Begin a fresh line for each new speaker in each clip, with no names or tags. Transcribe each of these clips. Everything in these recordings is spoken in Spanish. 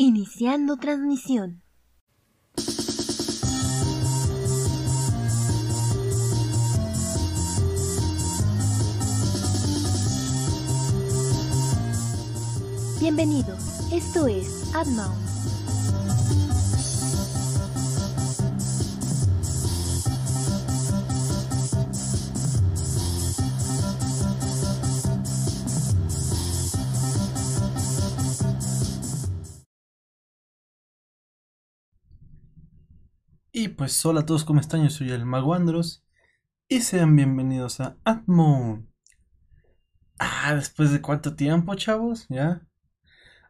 Iniciando transmisión.
Bienvenidos, esto es AdMount
Y pues hola a todos, ¿cómo están? Yo soy el Mago y sean bienvenidos a Atmo. Ah, después de cuánto tiempo, chavos, ya.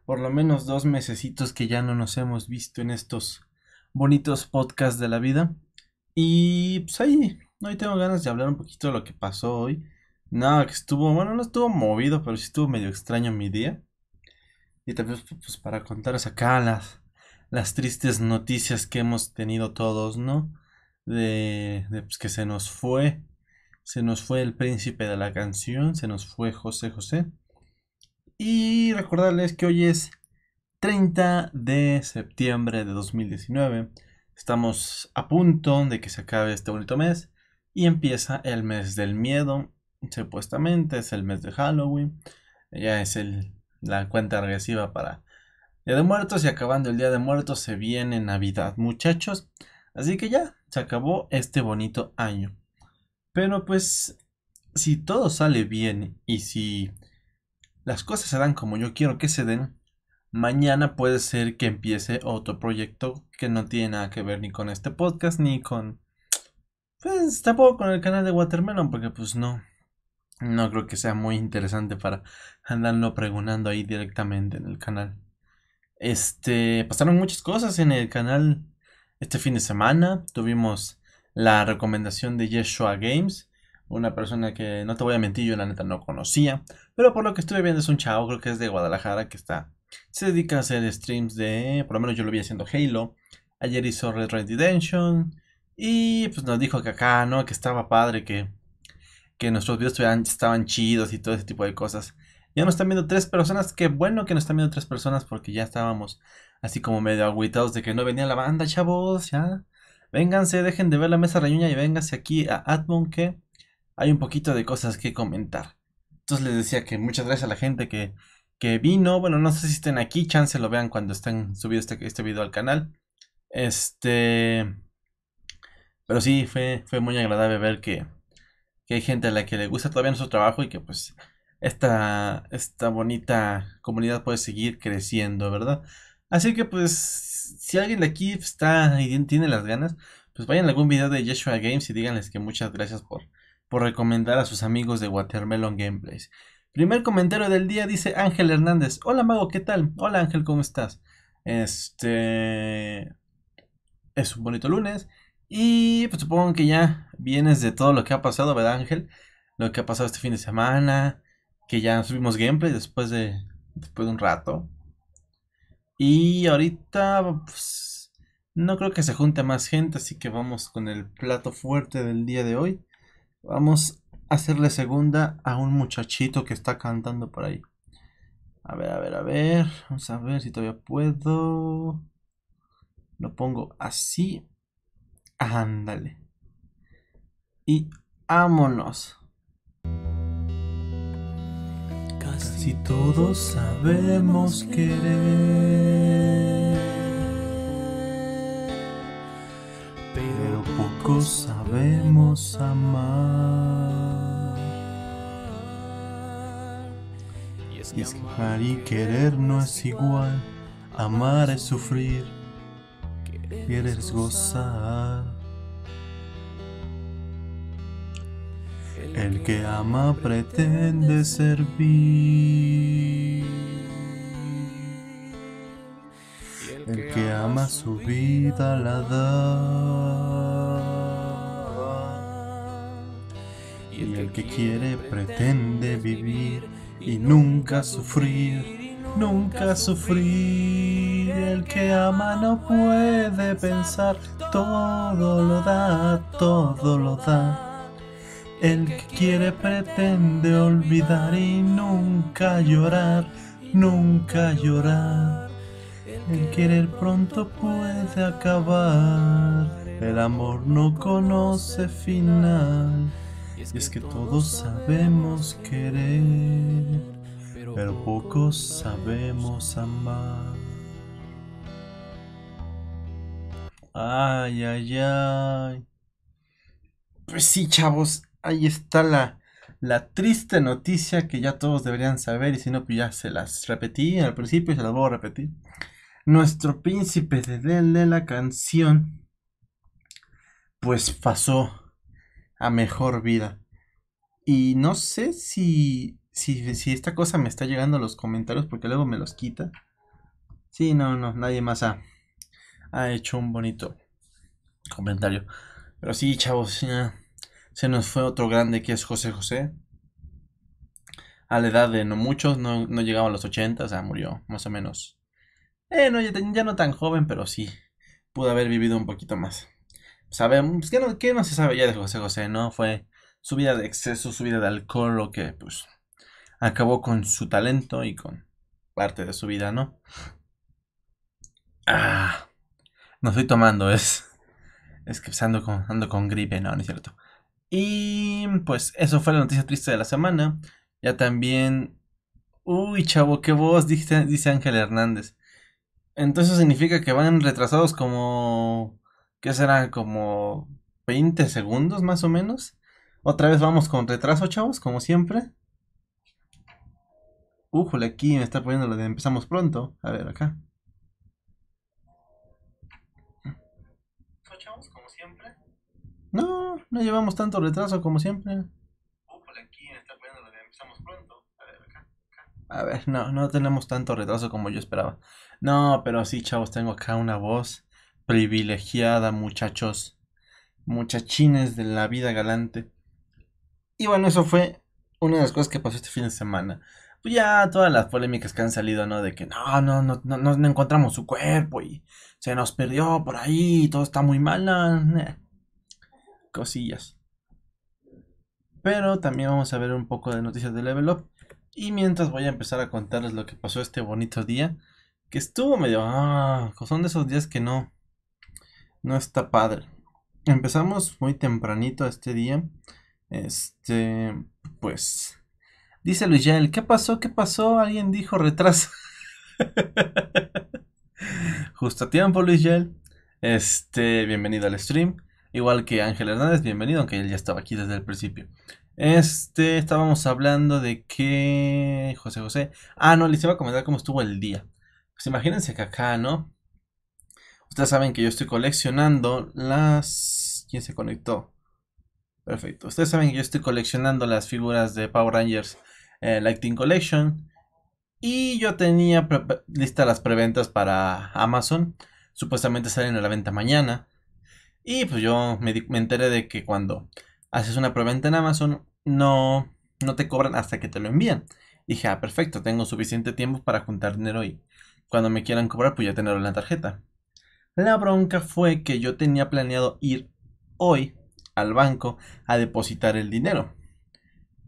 Por lo menos dos mesecitos que ya no nos hemos visto en estos bonitos podcasts de la vida. Y pues ahí, hoy tengo ganas de hablar un poquito de lo que pasó hoy. Nada, que estuvo, bueno, no estuvo movido, pero sí estuvo medio extraño mi día. Y también pues, pues para contaros acá las, las tristes noticias que hemos tenido todos, ¿no? De, pues, que se nos fue, se nos fue el príncipe de la canción, se nos fue José José. Y recordarles que hoy es 30 de septiembre de 2019. Estamos a punto de que se acabe este bonito mes y empieza el mes del miedo. Supuestamente es el mes de Halloween. Ya es la cuenta regresiva para Día de Muertos y acabando el Día de Muertos se viene Navidad, muchachos. Así que ya, se acabó este bonito año. Pero pues, si todo sale bien y si las cosas se dan como yo quiero que se den, mañana puede ser que empiece otro proyecto que no tiene nada que ver ni con este podcast ni con... Pues tampoco con el canal de Watermelon porque pues no. No creo que sea muy interesante para andarlo preguntando ahí directamente en el canal. Este, pasaron muchas cosas en el canal este fin de semana. Tuvimos la recomendación de Yeshua Games, una persona que no te voy a mentir, yo la neta no conocía, pero por lo que estuve viendo es un chavo, creo que es de Guadalajara, que está, se dedica a hacer streams de, por lo menos yo lo vi haciendo Halo. Ayer hizo Red Redemption y pues nos dijo que acá, ¿no? Que estaba padre, que, que nuestros videos estaban chidos y todo ese tipo de cosas. Ya nos están viendo tres personas. Qué bueno que nos están viendo tres personas porque ya estábamos así como medio agüitados de que no venía la banda, chavos. Ya. Vénganse, dejen de ver la mesa reñuña y vénganse aquí a Admon que hay un poquito de cosas que comentar. Entonces les decía que muchas gracias a la gente que, que vino. Bueno, no sé si estén aquí, chance lo vean cuando estén subido este, este video al canal. Este. Pero sí, fue, fue muy agradable ver que, que hay gente a la que le gusta todavía nuestro trabajo y que pues esta, esta bonita comunidad puede seguir creciendo, ¿verdad? Así que pues, si alguien de aquí está y tiene las ganas, pues vayan a algún video de Yeshua Games y díganles que muchas gracias por, por recomendar a sus amigos de Watermelon Gameplays. Primer comentario del día dice Ángel Hernández. Hola Mago, ¿qué tal? Hola Ángel, ¿cómo estás? Este... Es un bonito lunes. Y pues supongo que ya vienes de todo lo que ha pasado, ¿verdad Ángel? Lo que ha pasado este fin de semana que ya subimos gameplay después de, después de un rato. Y ahorita pues, no creo que se junte más gente, así que vamos con el plato fuerte del día de hoy. Vamos a hacerle segunda a un muchachito que está cantando por ahí. A ver, a ver, a ver. Vamos a ver si todavía puedo. Lo pongo así. Ándale. Y vámonos. si todos sabemos
querer, pero pocos sabemos amar. Y es que amar y querer no es igual, amar es sufrir, querer es gozar. El que ama pretende servir. El que ama su vida la da. Y el que quiere pretende vivir y nunca sufrir, nunca sufrir. El que ama no puede pensar, todo lo da, todo lo da. El que quiere pretende olvidar y nunca llorar, nunca llorar. El querer pronto puede acabar, el amor no conoce final. Y es que todos sabemos querer, pero pocos sabemos
amar. Ay, ay, ay. Pues sí, chavos, ahí está la, triste noticia que ya todos deberían saber y si no, pues ya se las repetí al principio y se las voy a repetir. Nuestro príncipe de, de la canción, pues pasó a mejor vida. Y no sé si, si, esta cosa me está llegando a los comentarios porque luego me los quita. Sí, no, no, nadie más ha, ha hecho un bonito comentario. Pero sí, chavos, ya se nos fue otro grande que es José José. A la edad de no muchos, no, no llegaba a los 80, o sea, murió, más o menos. Eh, no, ya, no tan joven, pero sí, pudo haber vivido un poquito más. Sabemos, pues, que no, no se sabe ya de José José? ¿No? Fue su vida de exceso, su vida de alcohol, lo que, pues, acabó con su talento y con parte de su vida, ¿no? Ah, no estoy tomando, es. Es que pues ando con gripe, no, no es cierto. Y pues eso fue la noticia triste de la semana. Ya también... Uy, chavo, qué voz, dice, dice Ángel Hernández. Entonces significa que van retrasados como... ¿Qué será? Como 20 segundos más o menos. Otra vez vamos con retraso, chavos, como siempre. ujule aquí me está poniendo lo de empezamos pronto. A ver, acá. No, no llevamos tanto retraso como siempre. A ver, no, no tenemos tanto retraso como yo esperaba. No, pero sí, chavos, tengo acá una voz privilegiada, muchachos. Muchachines de la vida galante. Y bueno, eso fue una de las cosas que pasó este fin de semana. Pues ya todas las polémicas que han salido, ¿no? De que no, no, no, no, no encontramos su cuerpo y se nos perdió por ahí, y todo está muy mal cosillas. Pero también vamos a ver un poco de noticias de Level Up. Y mientras voy a empezar a contarles lo que pasó este bonito día. Que estuvo medio... Ah, son de esos días que no... No está padre. Empezamos muy tempranito este día. Este... Pues... Dice Luis Yael, ¿qué pasó? ¿Qué pasó? Alguien dijo retraso. Justo a tiempo, Luis Yael. Este, bienvenido al stream. Igual que Ángel Hernández, bienvenido, aunque él ya estaba aquí desde el principio. Este, estábamos hablando de que José José. Ah, no, les iba a comentar cómo estuvo el día. Pues imagínense que acá, ¿no? Ustedes saben que yo estoy coleccionando las. ¿Quién se conectó? Perfecto. Ustedes saben que yo estoy coleccionando las figuras de Power Rangers eh, Lighting Collection. Y yo tenía listas las preventas para Amazon. Supuestamente salen a la venta mañana. Y pues yo me, enteré de que cuando haces una preventa en Amazon, no, no te cobran hasta que te lo envían. Dije, ah, perfecto, tengo suficiente tiempo para juntar dinero y cuando me quieran cobrar, pues ya tenerlo en la tarjeta. La bronca fue que yo tenía planeado ir hoy al banco a depositar el dinero.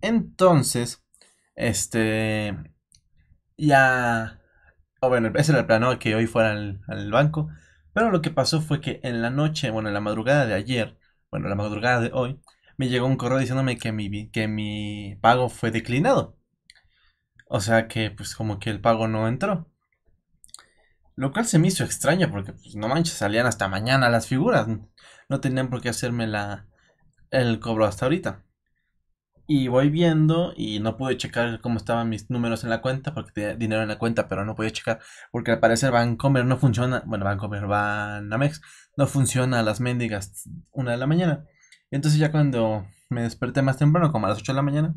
Entonces, este, ya, o bueno, ese era el plan, que hoy fuera al, al banco pero lo que pasó fue que en la noche, bueno, en la madrugada de ayer, bueno, la madrugada de hoy, me llegó un correo diciéndome que mi, que mi pago fue declinado. O sea que pues como que el pago no entró. Lo cual se me hizo extraño porque pues, no manches, salían hasta mañana las figuras. No tenían por qué hacerme la, el cobro hasta ahorita. Y voy viendo y no pude checar cómo estaban mis números en la cuenta porque tenía dinero en la cuenta, pero no podía checar porque al parecer Vancomer no funciona, bueno, Vancomer, Banamex no funciona a las mendigas una de la mañana. Entonces ya cuando me desperté más temprano, como a las 8 de la mañana,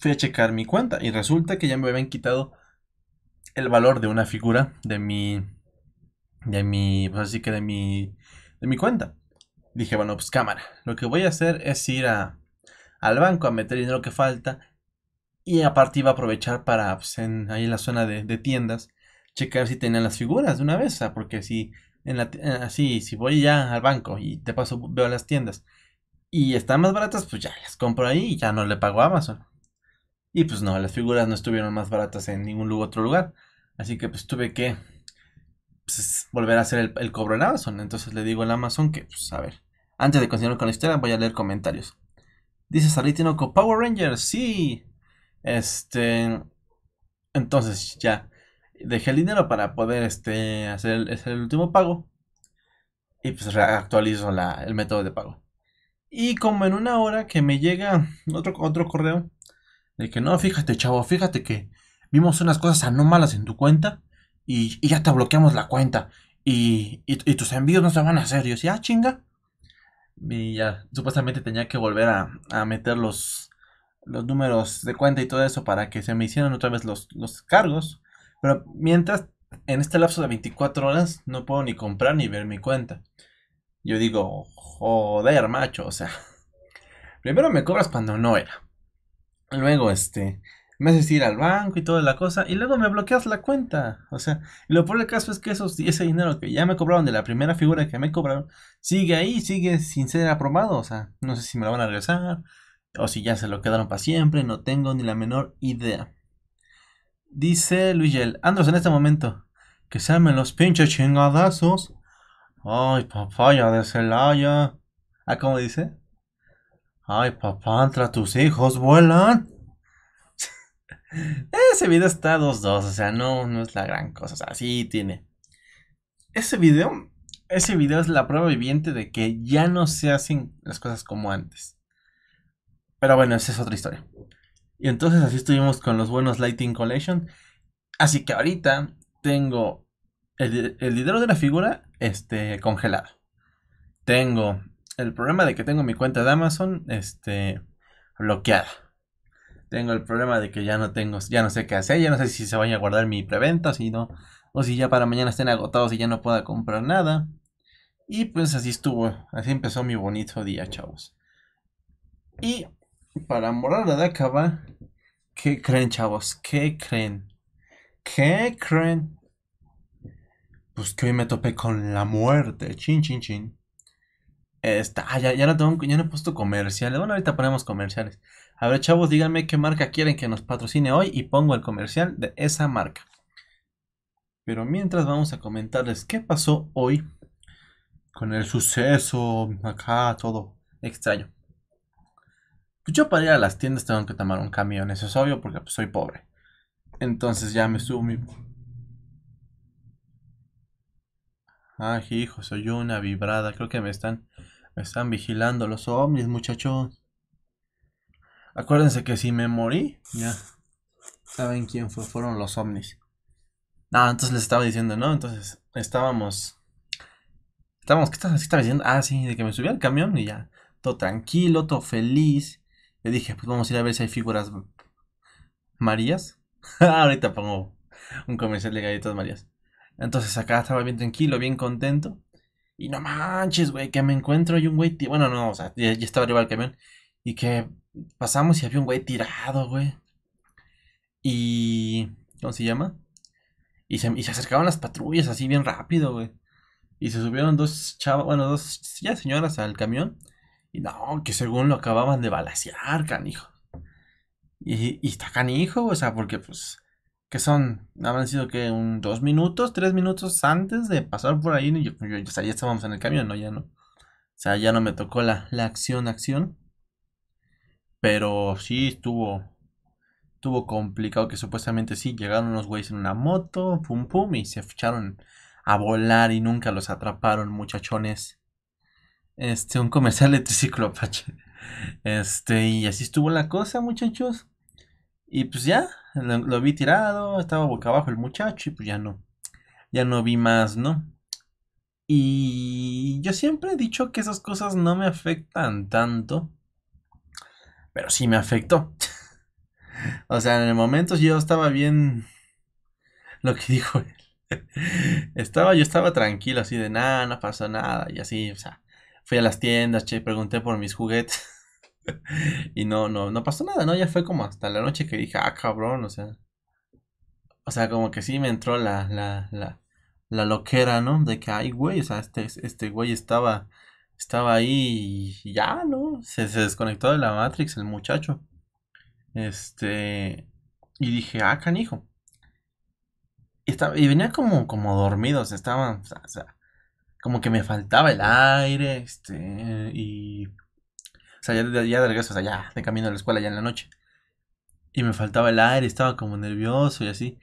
fui a checar mi cuenta y resulta que ya me habían quitado el valor de una figura de mi de mi, pues así que de mi de mi cuenta. Dije, bueno, pues cámara, lo que voy a hacer es ir a al banco a meter dinero que falta. Y aparte iba a aprovechar para, pues, en, ahí en la zona de, tiendas, checar si tenían las figuras de una vez. Porque si, en la, eh, así, si voy ya al banco y te paso, veo las tiendas y están más baratas, pues ya las compro ahí y ya no le pago a Amazon. Y pues no, las figuras no estuvieron más baratas en ningún otro lugar. Así que pues tuve que pues, volver a hacer el, cobro en Amazon. Entonces le digo al Amazon que, pues a ver, antes de continuar con la historia voy a leer comentarios. Dice Salitinoco, con Power Rangers, sí. Este. Entonces ya. Dejé el dinero para poder este, hacer, el, el último pago. Y pues actualizo el método de pago. Y como en una hora que me llega otro, otro correo. De que no, fíjate, chavo, fíjate que vimos unas cosas anómalas en tu cuenta. Y, ya te bloqueamos la cuenta. Y, y, tus envíos no se van a hacer. Y yo decía, ah, chinga. Y ya, supuestamente tenía que volver a, a meter los, los números de cuenta y todo eso para que se me hicieran otra vez los, los cargos. Pero mientras, en este lapso de 24 horas, no puedo ni comprar ni ver mi cuenta. Yo digo, joder, macho, o sea. Primero me cobras cuando no era. Luego, este, me haces ir al banco y toda la cosa, y luego me bloqueas la cuenta. O sea, lo peor del caso es que esos, ese dinero que ya me cobraron de la primera figura que me cobraron, sigue ahí, sigue sin ser aprobado. O sea, no sé si me lo van a regresar, o si ya se lo quedaron para siempre, no tengo ni la menor idea. Dice Luigel, Andros en este momento, que sean los pinches chingadazos. Ay, papá ya de Celaya. ¿Ah, cómo dice? Ay, papá, Entra tus hijos vuelan. Ese video está 2-2, o sea, no, no es la gran cosa, o sea, sí tiene. Ese video, ese es la prueba viviente de que ya no se hacen las cosas como antes. Pero bueno, esa es otra historia. Y entonces así estuvimos con los buenos Lighting Collection. Así que ahorita tengo el, el dinero de la figura este, congelado. Tengo el problema de que tengo mi cuenta de Amazon este, bloqueada. Tengo el problema de que ya no tengo, ya no sé qué hacer, ya no sé si se vaya a guardar mi preventa o si no, o si ya para mañana estén agotados y ya no pueda comprar nada. Y pues así estuvo, así empezó mi bonito día, chavos. Y para morar de acaba ¿qué creen, chavos? ¿Qué creen? ¿Qué creen? Pues que hoy me topé con la muerte. Chin, chin, chin. Está... ah, ya, no tengo, ya no he puesto comerciales. Bueno, ahorita ponemos comerciales. A ver, chavos, díganme qué marca quieren que nos patrocine hoy y pongo el comercial de esa marca. Pero mientras vamos a comentarles qué pasó hoy con el suceso acá, todo extraño. Pues yo para ir a las tiendas tengo que tomar un camión, eso es obvio porque pues, soy pobre. Entonces ya me subo mi... Ah, hijo, soy una vibrada, creo que me están, me están vigilando los ovnis, muchachos. Acuérdense que si me morí, ya saben quién fue, fueron los ovnis. Ah, entonces les estaba diciendo, ¿no? Entonces estábamos... Estábamos, ¿qué estás diciendo? Ah, sí, de que me subí al camión y ya. Todo tranquilo, todo feliz. Le dije, pues vamos a ir a ver si hay figuras Marías. Ahorita pongo un comercial de galletas Marías. Entonces acá estaba bien tranquilo, bien contento. Y no manches, güey, que me encuentro y un güey, bueno, no, o sea, ya, ya estaba arriba del camión. Y que pasamos y había un güey tirado, güey. Y. ¿Cómo se llama? Y se, acercaban las patrullas así bien rápido, güey. Y se subieron dos chavas, bueno, dos ya señoras al camión. Y no, que según lo acababan de balasear, canijo. Y, está canijo, o sea, porque pues. Que son, habrán sido que un dos minutos, tres minutos antes de pasar por ahí. o sea, ya estábamos en el camión, ¿no? Ya no. O sea, ya no me tocó la, la acción, acción. Pero sí estuvo. Estuvo complicado que supuestamente sí, llegaron unos güeyes en una moto, pum pum, y se ficharon a volar y nunca los atraparon, muchachones. Este, un comercial de triciclo Apache. Este, y así estuvo la cosa, muchachos. Y pues ya, lo, vi tirado, estaba boca abajo el muchacho y pues ya no. Ya no vi más, ¿no? Y yo siempre he dicho que esas cosas no me afectan tanto pero sí me afectó. o sea, en el momento yo estaba bien lo que dijo él. estaba, yo estaba tranquilo, así de nada, no pasó nada, y así, o sea, fui a las tiendas, che, pregunté por mis juguetes. y no, no, no pasó nada, ¿no? Ya fue como hasta la noche que dije, ah, cabrón, o sea. O sea, como que sí me entró la, la, la, la loquera, ¿no? De que, ay, güey, o sea, este, este güey estaba estaba ahí y ya, ¿no? Se, desconectó de la Matrix el muchacho. Este. Y dije, ah, canijo. Y, estaba, y venía como, como dormido, sea, estaba. O sea, como que me faltaba el aire, este. Y. O sea, ya, de regreso, o sea, ya de camino a la escuela, ya en la noche. Y me faltaba el aire, estaba como nervioso y así.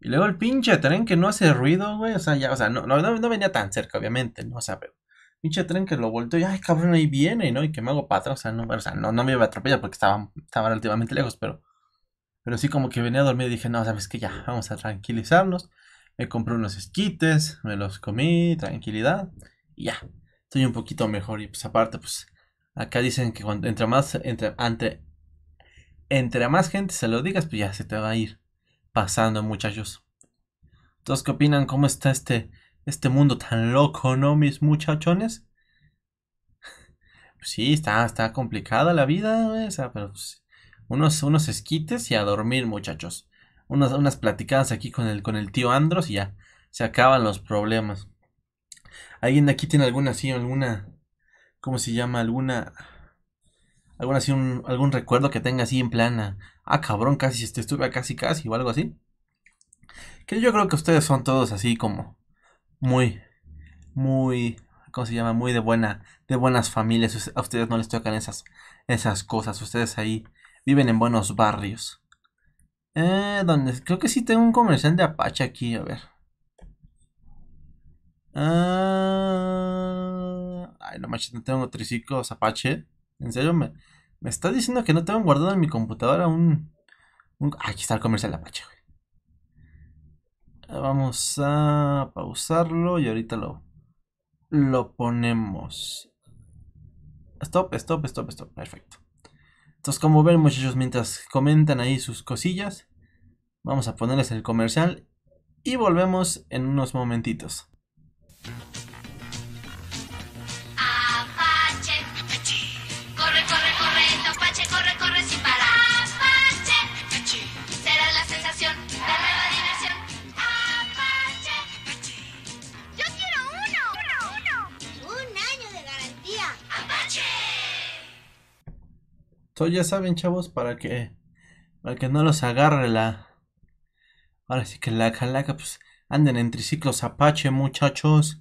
Y luego el pinche tren que no hace ruido, güey. O sea, ya, o sea, no, no, no venía tan cerca, obviamente, ¿no? O sea, pero pinche tren que lo volteó y, ay, cabrón, ahí viene, ¿no? Y que me hago para atrás, o sea, no, o no, me iba a atropellar porque estaban estaba relativamente lejos, pero, pero sí como que venía a dormir y dije, no, sabes que ya, vamos a tranquilizarnos. Me compré unos esquites, me los comí, tranquilidad, y ya, estoy un poquito mejor. Y pues aparte, pues, acá dicen que cuando, entre más, entre, ante entre más gente se lo digas, pues ya se te va a ir pasando, muchachos. Entonces, ¿qué opinan? ¿Cómo está este este mundo tan loco, ¿no, mis muchachones? Pues sí, está, está complicada la vida, esa, pero pues, unos, unos esquites y a dormir, muchachos. Unas, unas platicadas aquí con el, con el tío Andros y ya, se acaban los problemas. ¿Alguien de aquí tiene alguna, sí, alguna, ¿cómo se llama? Alguna, alguna, así un, algún recuerdo que tenga así en plana. Ah, cabrón, casi, este, estuve casi, casi, o algo así. Que yo creo que ustedes son todos así como muy, muy, ¿cómo se llama? Muy de buena, de buenas familias. A ustedes no les tocan esas, esas cosas. Ustedes ahí viven en buenos barrios. Eh, donde creo que sí tengo un comercial de Apache aquí, a ver. Ah, ay, no manches, no tengo triciclos Apache. En serio, me, me está diciendo que no tengo guardado en mi computadora un, un. Ah, aquí está el comercial de Apache, güey. Vamos a pausarlo y ahorita lo, lo ponemos. Stop, stop, stop, stop. Perfecto. Entonces, como ven, muchachos, mientras comentan ahí sus cosillas, vamos a ponerles el comercial y volvemos en unos momentitos. Todos ya saben, chavos, para que para que no los agarre la ahora sí que la calaca, pues anden en triciclos Apache, muchachos,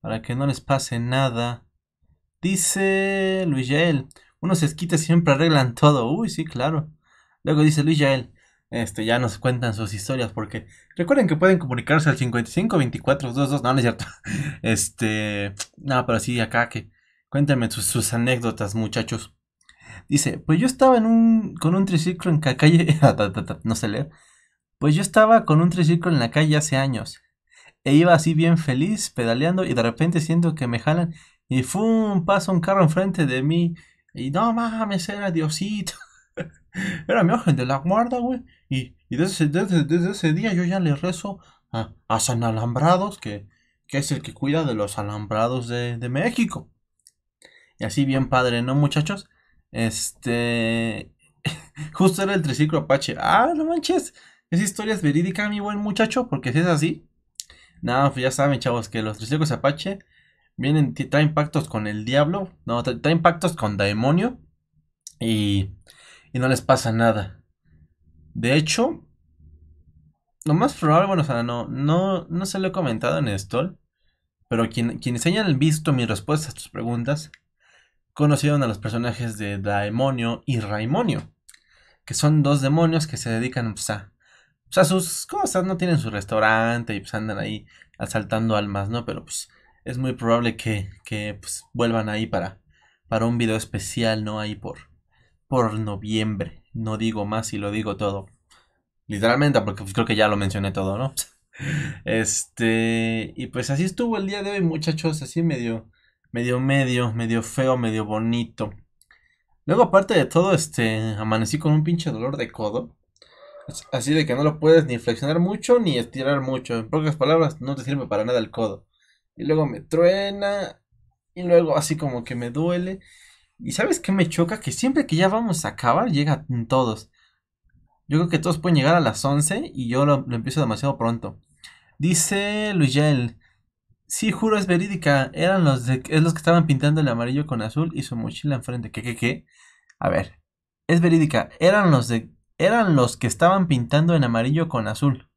para que no les pase nada. Dice Luis Yael, unos esquites siempre arreglan todo. Uy, sí, claro. Luego dice Luis Yael, este, ya nos cuentan sus historias porque recuerden que pueden comunicarse al 55 24 22, no, no es cierto. Este, no, pero sí acá que cuéntenme sus anécdotas, muchachos. Dice, pues yo estaba en un, con un triciclo en la calle, no sé leer, pues yo estaba con un triciclo en la calle hace años, e iba así bien feliz, pedaleando, y de repente siento que me jalan, y ¡fum! pasa un carro enfrente de mí, y no mames, era Diosito, era mi ángel de la guarda, güey, y, desde, desde, ese día yo ya le rezo a, a San Alambrados, que, que, es el que cuida de los alambrados de México. Y así bien padre, ¿no, muchachos? Este. Justo era el triciclo Apache. Ah, no manches. Esa historia es verídica, mi buen muchacho, porque si es así. No, pues ya saben, chavos, que los triciclos Apache vienen, traen pactos con el diablo. No, traen pactos con demonio. Y, y no les pasa nada. De hecho, lo más probable, bueno, o sea, no, no, se lo he comentado en esto. Pero quien, quien el visto mis respuestas a tus preguntas conocieron a los personajes de Daemonio y Raimonio, que son dos demonios que se dedican pues, a, pues, a sus cosas, no tienen su restaurante y pues andan ahí asaltando almas, ¿no? Pero pues es muy probable que, que pues, vuelvan ahí para, para un video especial, ¿no? Ahí por, por noviembre, no digo más y lo digo todo. Literalmente, porque pues, creo que ya lo mencioné todo, ¿no? Este, y pues así estuvo el día de hoy, muchachos, así medio medio medio, medio feo, medio bonito. Luego, aparte de todo, este, amanecí con un pinche dolor de codo. Así de que no lo puedes ni flexionar mucho ni estirar mucho. En pocas palabras, no te sirve para nada el codo. Y luego me truena. Y luego así como que me duele. Y sabes qué me choca? Que siempre que ya vamos a acabar, llegan todos. Yo creo que todos pueden llegar a las 11 y yo lo, empiezo demasiado pronto. Dice Luisel Sí, juro, es verídica. Eran los, de, es los que estaban pintando el amarillo con azul y su mochila enfrente. ¿Qué, qué, qué? A ver, es verídica. Eran los de, eran los que estaban pintando en amarillo con azul.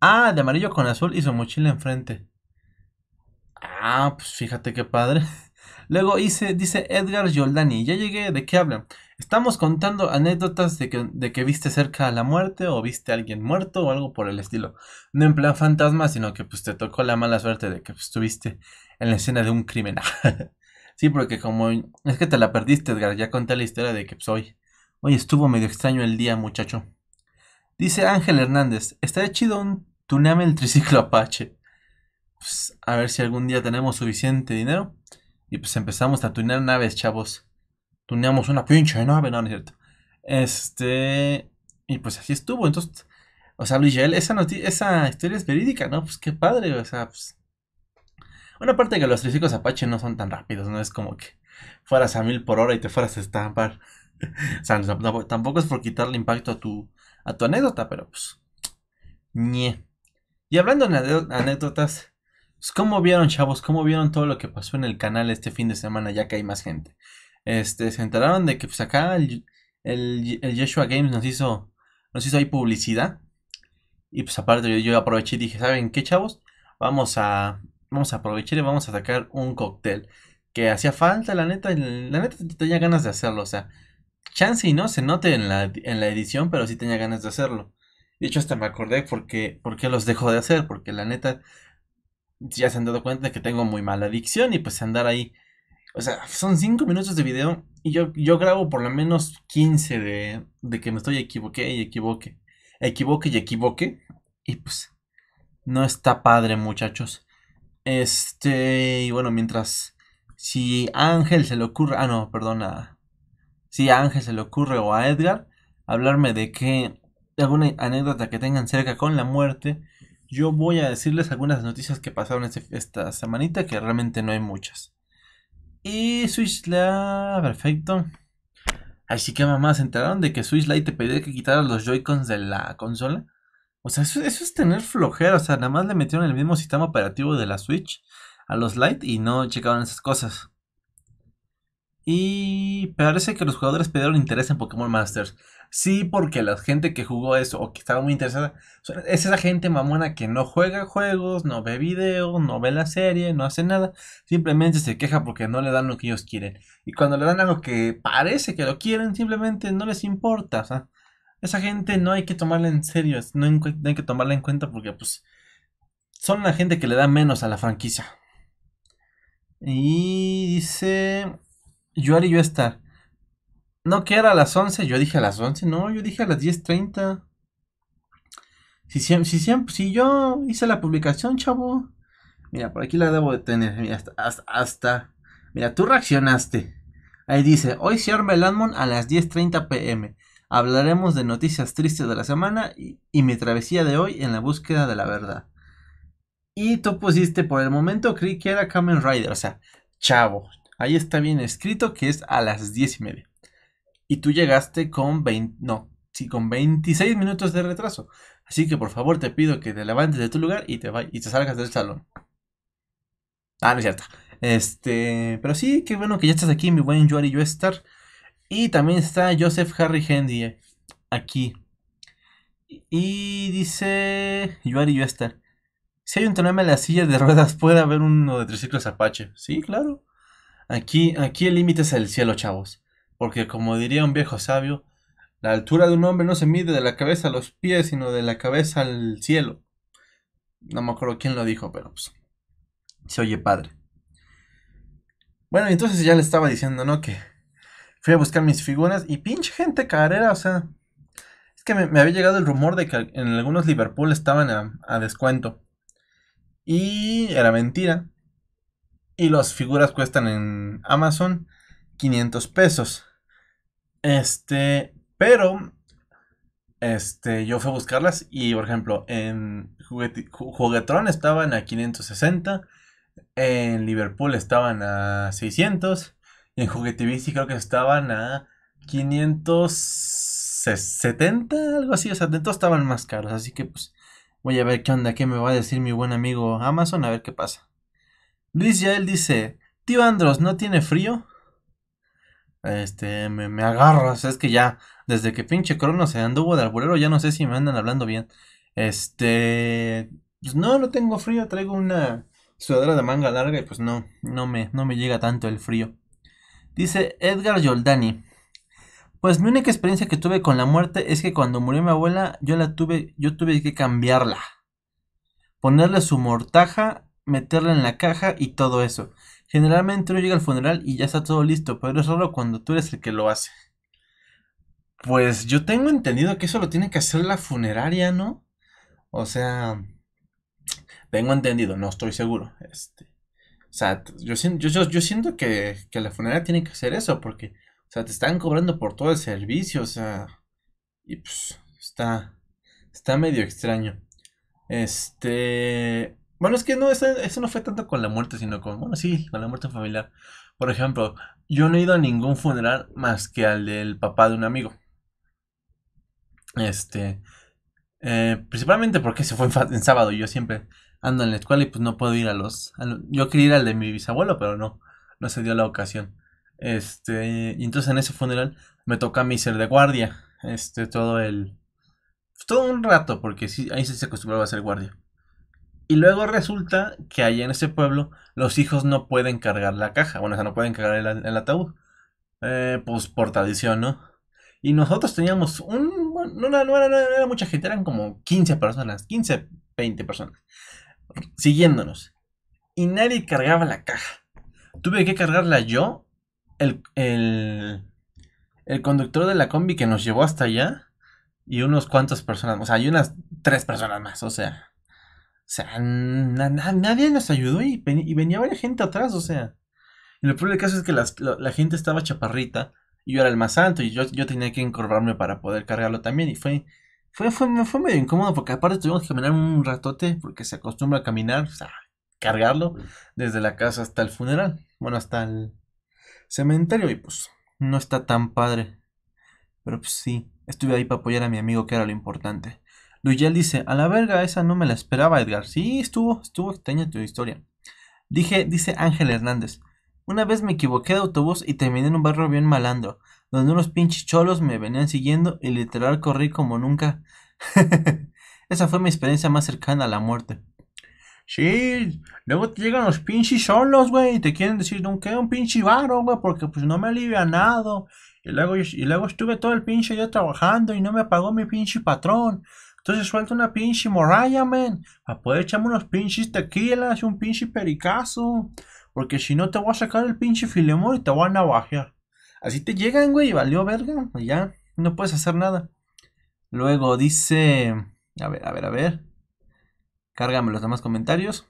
Ah, de amarillo con azul y su mochila enfrente. Ah, pues fíjate qué padre. Luego hice, dice Edgar Giordani, ya llegué, ¿de qué hablan? Estamos contando anécdotas de que, de que viste cerca a la muerte o viste a alguien muerto o algo por el estilo. No en plan fantasma, sino que pues te tocó la mala suerte de que pues, estuviste en la escena de un crimen. sí, porque como es que te la perdiste, Edgar, ya conté la historia de que soy. Pues, hoy, estuvo medio extraño el día, muchacho. Dice Ángel Hernández, está chido un Tuname el triciclo Apache. Pues, a ver si algún día tenemos suficiente dinero. Y pues empezamos a tunear naves, chavos. Tuneamos una pinche nave, no, no es cierto. Este. Y pues así estuvo. Entonces, o sea, Luis esa, esa historia es verídica, ¿no? Pues qué padre, o sea, pues. Bueno, aparte que los triciclos Apache no son tan rápidos, no es como que fueras a mil por hora y te fueras a estampar. o sea, tampoco es por quitarle impacto a tu, a tu anécdota, pero pues. Ñe. Y hablando de anécdotas, pues, ¿Cómo vieron, chavos? ¿Cómo vieron todo lo que pasó en el canal este fin de semana, ya que hay más gente? Este, se enteraron de que pues acá el, Yeshua Games nos hizo, nos hizo ahí publicidad. Y pues aparte yo, aproveché y dije, ¿saben qué, chavos? Vamos a, vamos a aprovechar y vamos a sacar un cóctel. Que hacía falta, la neta, la neta tenía ganas de hacerlo, o sea, chance y no se note en la, edición, pero sí tenía ganas de hacerlo. De hecho, hasta me acordé por qué los dejó de hacer, porque la neta ya se han dado cuenta de que tengo muy mala adicción y pues andar ahí. O sea, son 5 minutos de video y yo, yo grabo por lo menos 15 de, de que me estoy equivoqué y equivoque. Equivoque y equivoque. Y pues no está padre muchachos. Este, y bueno, mientras... Si Ángel se le ocurre... Ah, no, perdona. Si a Ángel se le ocurre o a Edgar hablarme de que... alguna anécdota que tengan cerca con la muerte yo voy a decirles algunas noticias que pasaron este, esta semanita, que realmente no hay muchas. Y Switch Lite, perfecto. Así que mamá, ¿se enteraron de que Switch Lite te pedía que quitaras los Joy-Cons de la consola? O sea, eso, es tener flojera. O sea, nada más le metieron el mismo sistema operativo de la Switch a los Lite y no checaron esas cosas. Y parece que los jugadores pidieron interés en Pokémon Masters. Sí, porque la gente que jugó eso o que estaba muy interesada es esa gente mamona que no juega juegos, no ve videos, no ve la serie, no hace nada, simplemente se queja porque no le dan lo que ellos quieren. Y cuando le dan algo que parece que lo quieren, simplemente no les importa. esa gente no hay que tomarla en serio, no hay que tomarla en cuenta porque pues son la gente que le da menos a la franquicia. Y dice yo estar. No, que era a las 11. Yo dije a las 11. No, yo dije a las 10.30. Si, si, yo hice la publicación, chavo. Mira, por aquí la debo de tener. hasta, Mira, tú reaccionaste. Ahí dice: Hoy se arma el Admon a las 10.30 pm. Hablaremos de noticias tristes de la semana y, y mi travesía de hoy en la búsqueda de la verdad. Y tú pusiste por el momento, creí que era Kamen Rider. O sea, chavo. Ahí está bien escrito que es a las 10 y media. Y tú llegaste con 20, no, sí, con 26 minutos de retraso. Así que por favor te pido que te levantes de tu lugar y te, vayas, y te salgas del salón. Ah, no es cierto. Este, pero sí, qué bueno que ya estás aquí, mi buen Yuari Yuestar. Y también está Joseph Harry Hendy eh, aquí. Y dice Yuari Yuestar. Si hay un problema en la silla de ruedas, puede haber uno de triciclos Apache. Sí, claro. Aquí, aquí el límite es el cielo, chavos porque como diría un viejo sabio, la altura de un hombre no se mide de la cabeza a los pies, sino de la cabeza al cielo. No me acuerdo quién lo dijo, pero pues, se oye padre. Bueno, entonces ya le estaba diciendo, ¿no? Que fui a buscar mis figuras y pinche gente carera, o sea. Es que me, había llegado el rumor de que en algunos Liverpool estaban a, a descuento. Y era mentira. Y las figuras cuestan en Amazon 500 pesos. Este, pero, este, yo fui a buscarlas y, por ejemplo, en Juguetron estaban a 560, en Liverpool estaban a 600, y en Juguetivici creo que estaban a 570, algo así, o sea, de todos estaban más caros, así que pues voy a ver qué onda, qué me va a decir mi buen amigo Amazon, a ver qué pasa. Luis Yael dice, tío Andros, ¿no tiene frío? Este, me, me agarras, es que ya, desde que pinche Crono se anduvo de alburero, ya no sé si me andan hablando bien. Este, pues no, no tengo frío, traigo una sudadera de manga larga y pues no, no me, no me llega tanto el frío. Dice Edgar Yoldani Pues mi única experiencia que tuve con la muerte es que cuando murió mi abuela, yo la tuve, yo tuve que cambiarla. Ponerle su mortaja, meterla en la caja y todo eso. Generalmente uno llega al funeral y ya está todo listo, pero es solo cuando tú eres el que lo hace. Pues yo tengo entendido que eso lo tiene que hacer la funeraria, ¿no? O sea, tengo entendido, no estoy seguro. Este, o sea, yo, siento que, que, la funeraria tiene que hacer eso porque, o sea, te están cobrando por todo el servicio, o sea, y pues está, está medio extraño. Este, bueno, es que no, eso, no fue tanto con la muerte, sino con, bueno, sí, con la muerte familiar. Por ejemplo, yo no he ido a ningún funeral más que al del papá de un amigo. Este, eh, principalmente porque se fue en, sábado y yo siempre ando en la escuela y pues no puedo ir a los, Yo quería ir al de mi bisabuelo, pero no, no se dio la ocasión. Este, y entonces en ese funeral me toca a mí ser de guardia, este, todo el... Pues, todo un rato, porque sí, ahí sí se acostumbraba a ser guardia. Y luego resulta que ahí en ese pueblo los hijos no pueden cargar la caja, bueno, o sea, no pueden cargar el, ataúd, eh, pues por tradición, ¿no? Y nosotros teníamos un, no, era, no, mucha gente, eran como 15 personas, 15, 20 personas, siguiéndonos. Y nadie cargaba la caja. Tuve que cargarla yo, el, el, conductor de la combi que nos llevó hasta allá y unos cuantos personas, o sea, hay unas tres personas más, o sea. O sea, nadie nos ayudó y, venía varias gente atrás, o sea. Y lo peor del caso es que la, gente estaba chaparrita y yo era el más alto y yo, yo tenía que encorvarme para poder cargarlo también y fue, fue, fue, fue medio incómodo porque aparte tuvimos que caminar un ratote porque se acostumbra a caminar, o sea, cargarlo desde la casa hasta el funeral, bueno, hasta el cementerio y pues no está tan padre. Pero pues sí, estuve ahí para apoyar a mi amigo que era lo importante. Luyel dice, a la verga, esa no me la esperaba, Edgar. Sí, estuvo, estuvo extraña tu historia. Dije, dice Ángel Hernández, una vez me equivoqué de autobús y terminé en un barrio bien malandro, donde unos pinches cholos me venían siguiendo y literal corrí como nunca. esa fue mi experiencia más cercana a la muerte. Sí, luego te llegan los pinches Cholos, güey, y te quieren decir, no, Un pinche barro, güey, porque pues no me nada. Y luego, y luego estuve todo el pinche día trabajando y no me pagó mi pinche patrón. Entonces suelta una pinche morraya, man. A poder echarme unos pinches tequilas un pinche pericazo. Porque si no te voy a sacar el pinche filemón y te voy a navajear. Así te llegan, güey, valió verga. ya, no puedes hacer nada. Luego dice... A ver, a ver, a ver. Cárgame los demás comentarios.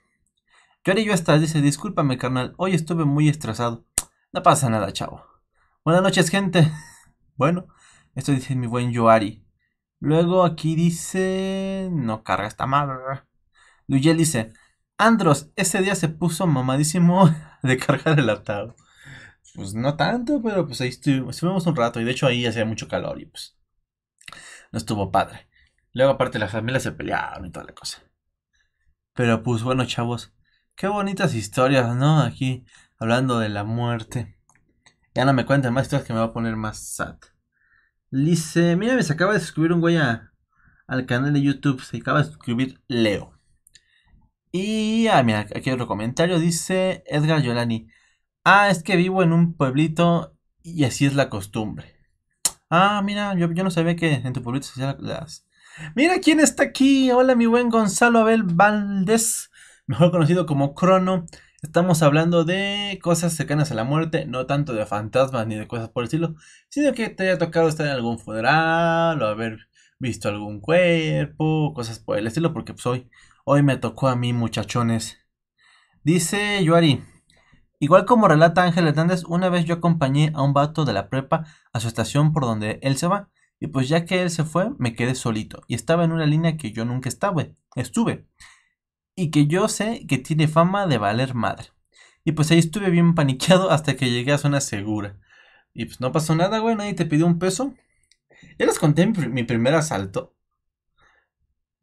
Yo yo estás, dice, discúlpame carnal, hoy estuve muy estresado. No pasa nada, chavo. Buenas noches, gente. Bueno, esto dice mi buen Yoari. Luego aquí dice... No carga esta madre. Luyel dice, Andros, ese día se puso mamadísimo de cargar el atado. Pues no tanto, pero pues ahí estuvimos, estuvimos un rato y de hecho ahí hacía mucho calor y pues no estuvo padre. Luego aparte las familias se pelearon y toda la cosa. Pero pues bueno chavos, qué bonitas historias, ¿no? Aquí hablando de la muerte. Ya no me cuenten más historias que me va a poner más sad. Dice, mira, me se acaba de suscribir un güey al canal de YouTube. Se acaba de suscribir Leo. Y, ah, mira, aquí hay otro comentario. Dice Edgar Yolani. Ah, es que vivo en un pueblito y así es la costumbre. Ah, mira, yo, no sabía que en tu pueblito se hacían las... Mira quién está aquí. Hola, mi buen Gonzalo Abel Valdés, mejor conocido como Crono. Estamos hablando de cosas cercanas a la muerte, no tanto de fantasmas ni de cosas por el estilo, sino que te haya tocado estar en algún funeral o haber visto algún cuerpo, cosas por el estilo, porque pues hoy, hoy me tocó a mí, muchachones. Dice Yuari, igual como relata Ángel Hernández, una vez yo acompañé a un vato de la prepa a su estación por donde él se va, y pues ya que él se fue, me quedé solito, y estaba en una línea que yo nunca estaba, estuve y que yo sé que tiene fama de valer madre. Y pues ahí estuve bien paniqueado hasta que llegué a zona segura. Y pues no pasó nada, güey, nadie te pidió un peso. Ya les conté mi, primer asalto.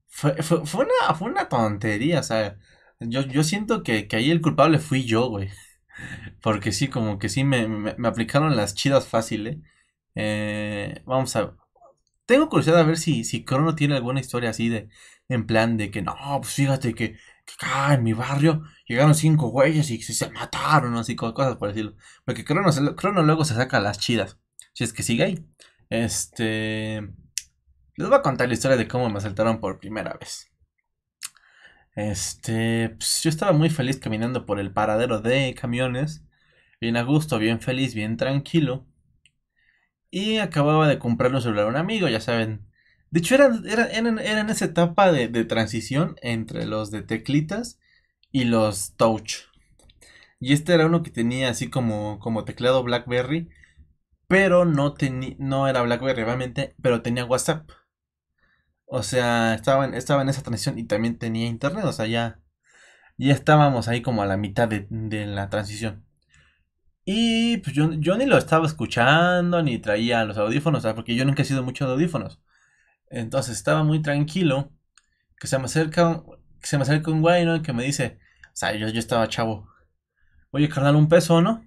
Fue, una, fue una tontería, o sea, yo, yo siento que, ahí el culpable fui yo, güey. Porque sí, como que sí, me, me, aplicaron las chidas fácil, eh, Vamos a... Tengo curiosidad a ver si, si Crono tiene alguna historia así de, en plan de que no, pues fíjate que, acá en mi barrio llegaron cinco güeyes y se, se mataron, así cosas por decirlo. Porque Crono, luego se saca las chidas, si es que sigue ahí. Este. Les voy a contar la historia de cómo me asaltaron por primera vez. Este. Pues, yo estaba muy feliz caminando por el paradero de camiones. Bien a gusto, bien feliz, bien tranquilo. Y acababa de comprar un celular a un amigo, ya saben, de hecho, era en esa etapa de, transición entre los de teclitas y los touch. Y este era uno que tenía así como, teclado BlackBerry, pero no, no era BlackBerry, realmente, pero tenía WhatsApp. O sea, estaba en, estaba en esa transición y también tenía internet, o sea, ya, ya estábamos ahí como a la mitad de, la transición. Y pues yo, ni lo estaba escuchando, ni traía los audífonos, porque yo nunca he sido mucho de audífonos. Entonces estaba muy tranquilo, que se me acerca, que se me acerca un güey, ¿no? Que me dice, o sea, yo, yo estaba chavo, oye, carnal, un peso, ¿no?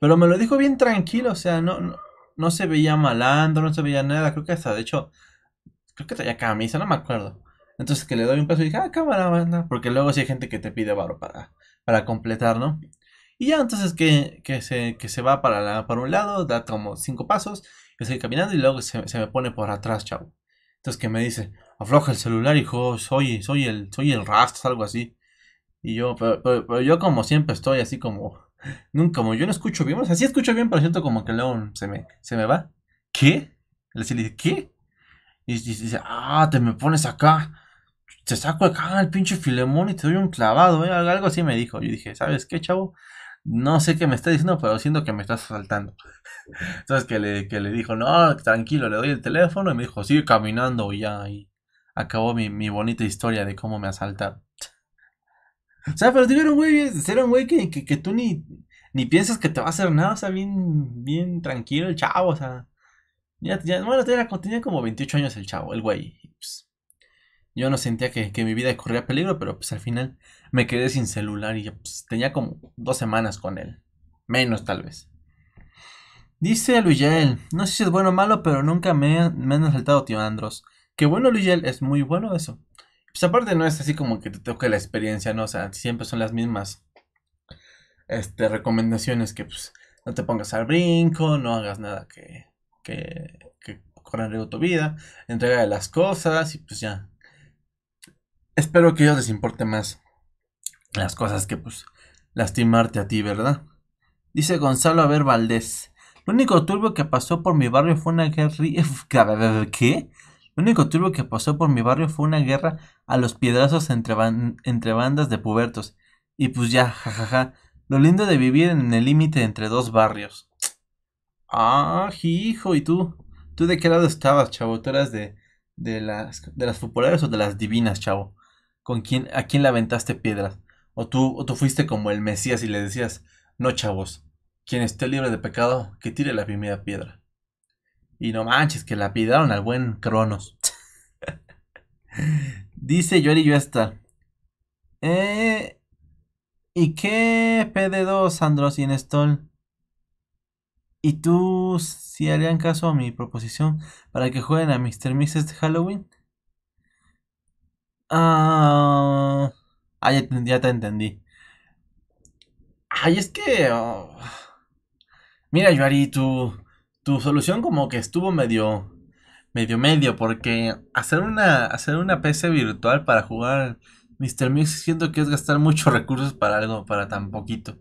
Pero me lo dijo bien tranquilo, o sea, no, no, no se veía malando no se veía nada, creo que hasta, de hecho, creo que traía camisa, no me acuerdo. Entonces que le doy un peso y dije, ah, cámara, banda. Porque luego sí hay gente que te pide barro para, para completar, ¿no? Y ya entonces que, que, se, se va para, un lado, da como cinco pasos, yo sigo caminando y luego se, se me pone por atrás, chavo. Entonces que me dice, afloja el celular, hijo, soy, soy el, soy el rastro algo así. Y yo, pero, yo como siempre estoy así como, nunca, como yo no escucho bien, o sea, sí escucho bien, pero siento como que león se me, se me va. ¿Qué? Le dice, ¿qué? Y, dice, ah, te me pones acá, te saco acá el pinche filemón y te doy un clavado, ¿eh? algo así me dijo. Yo dije, ¿sabes qué, chavo? no sé qué me está diciendo, pero siento que me estás asaltando. Entonces que le, que le dijo, no, tranquilo, le doy el teléfono y me dijo, sigue caminando y ya, y acabó mi, mi bonita historia de cómo me asaltaron. O sea, pero era un güey, era un güey que, que, tú ni, ni piensas que te va a hacer nada, o sea, bien, bien tranquilo el chavo, o sea. Ya, bueno, tenía, como 28 años el chavo, el güey. Pues, yo no sentía que, mi vida corría peligro, pero pues al final me quedé sin celular y pues, tenía como dos semanas con él. Menos tal vez. Dice Luyel, no sé si es bueno o malo, pero nunca me, me han asaltado, tío Andros. Que bueno, Luyel, es muy bueno eso. Pues aparte no es así como que te toque la experiencia, ¿no? O sea, siempre son las mismas este, recomendaciones que pues no te pongas al brinco, no hagas nada que, que, que corra en riesgo tu vida, entrega las cosas y pues ya, espero que a ellos les importe más las cosas que pues lastimarte a ti, ¿verdad? Dice Gonzalo Aver Valdés. Lo único turbio que pasó por mi barrio fue una guerra... ¿Qué? Lo único turbio que pasó por mi barrio fue una guerra a los piedrazos entre, bandas de pubertos. Y pues ya, jajaja. Lo lindo de vivir en el límite entre dos barrios. Ah, hijo, ¿y tú? ¿Tú de qué lado estabas, chavo? ¿Tú eras de, las, de las populares o de las divinas, chavo? con quién, a quién le aventaste piedras. O tú, o tú fuiste como el Mesías y le decías, no chavos, quien esté libre de pecado, que tire la primera piedra. Y no manches, que la pidieron al buen Cronos. Dice Yori Yuesta. Eh, ¿Y qué PD2, Andros y Nestol? ¿Y tú si harían caso a mi proposición para que jueguen a Mr. Mixes de Halloween? Ah, ah ya, te, entendí. Ay, es que... Oh, mira, Yuari, tu, tu solución como que estuvo medio... Medio medio, porque hacer una, hacer una PC virtual para jugar Mr. Mix siento que es gastar muchos recursos para algo, para tan poquito.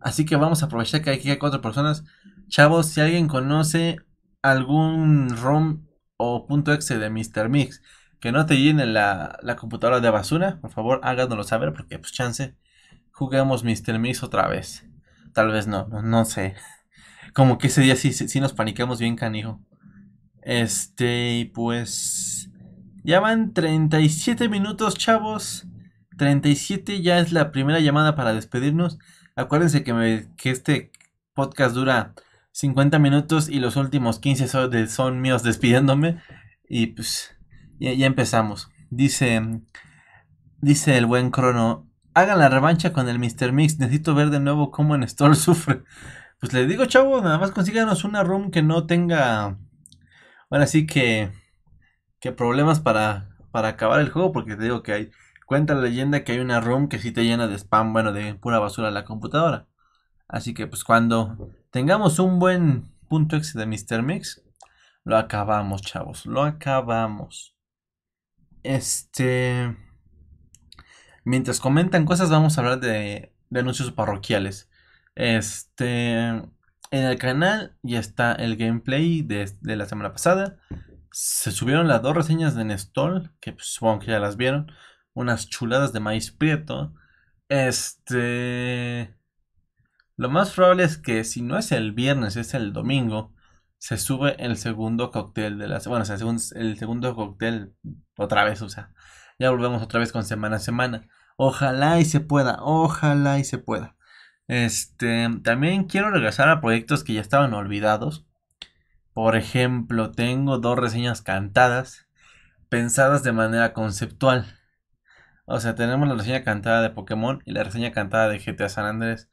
Así que vamos a aprovechar que aquí hay cuatro personas. Chavos, si alguien conoce algún ROM o punto .exe de Mr. Mix que no te llenen la, computadora de basura, por favor háganoslo saber porque pues chance juguemos Mr. Miss otra vez. Tal vez no, no, sé. Como que ese día sí, nos paniquemos bien canijo. Este, pues ya van 37 minutos, chavos. 37 ya es la primera llamada para despedirnos. Acuérdense que, que este podcast dura 50 minutos y los últimos 15 son, son míos despidiéndome. Y pues ya, empezamos. Dice, dice el buen Crono, hagan la revancha con el Mr. Mix, necesito ver de nuevo cómo en Store sufre. Pues le digo, chavos, nada más consíganos una room que no tenga, bueno sí que, que problemas para, para acabar el juego, porque te digo que hay, cuenta la leyenda que hay una room que sí te llena de spam, bueno, de pura basura la computadora. Así que pues cuando tengamos un buen punto X de Mr. Mix, lo acabamos, chavos, lo acabamos. Este. Mientras comentan cosas, vamos a hablar de, anuncios parroquiales. Este. En el canal ya está el gameplay de, la semana pasada. Se subieron las dos reseñas de Nestol, que pues, supongo que ya las vieron. Unas chuladas de maíz prieto. Este. Lo más probable es que si no es el viernes, es el domingo se sube el segundo cóctel de semana, Bueno, o sea, el segundo cóctel, otra vez, o sea, ya volvemos otra vez con semana a semana. Ojalá y se pueda, ojalá y se pueda. Este, también quiero regresar a proyectos que ya estaban olvidados. Por ejemplo, tengo dos reseñas cantadas, pensadas de manera conceptual. O sea, tenemos la reseña cantada de Pokémon y la reseña cantada de GTA San Andrés.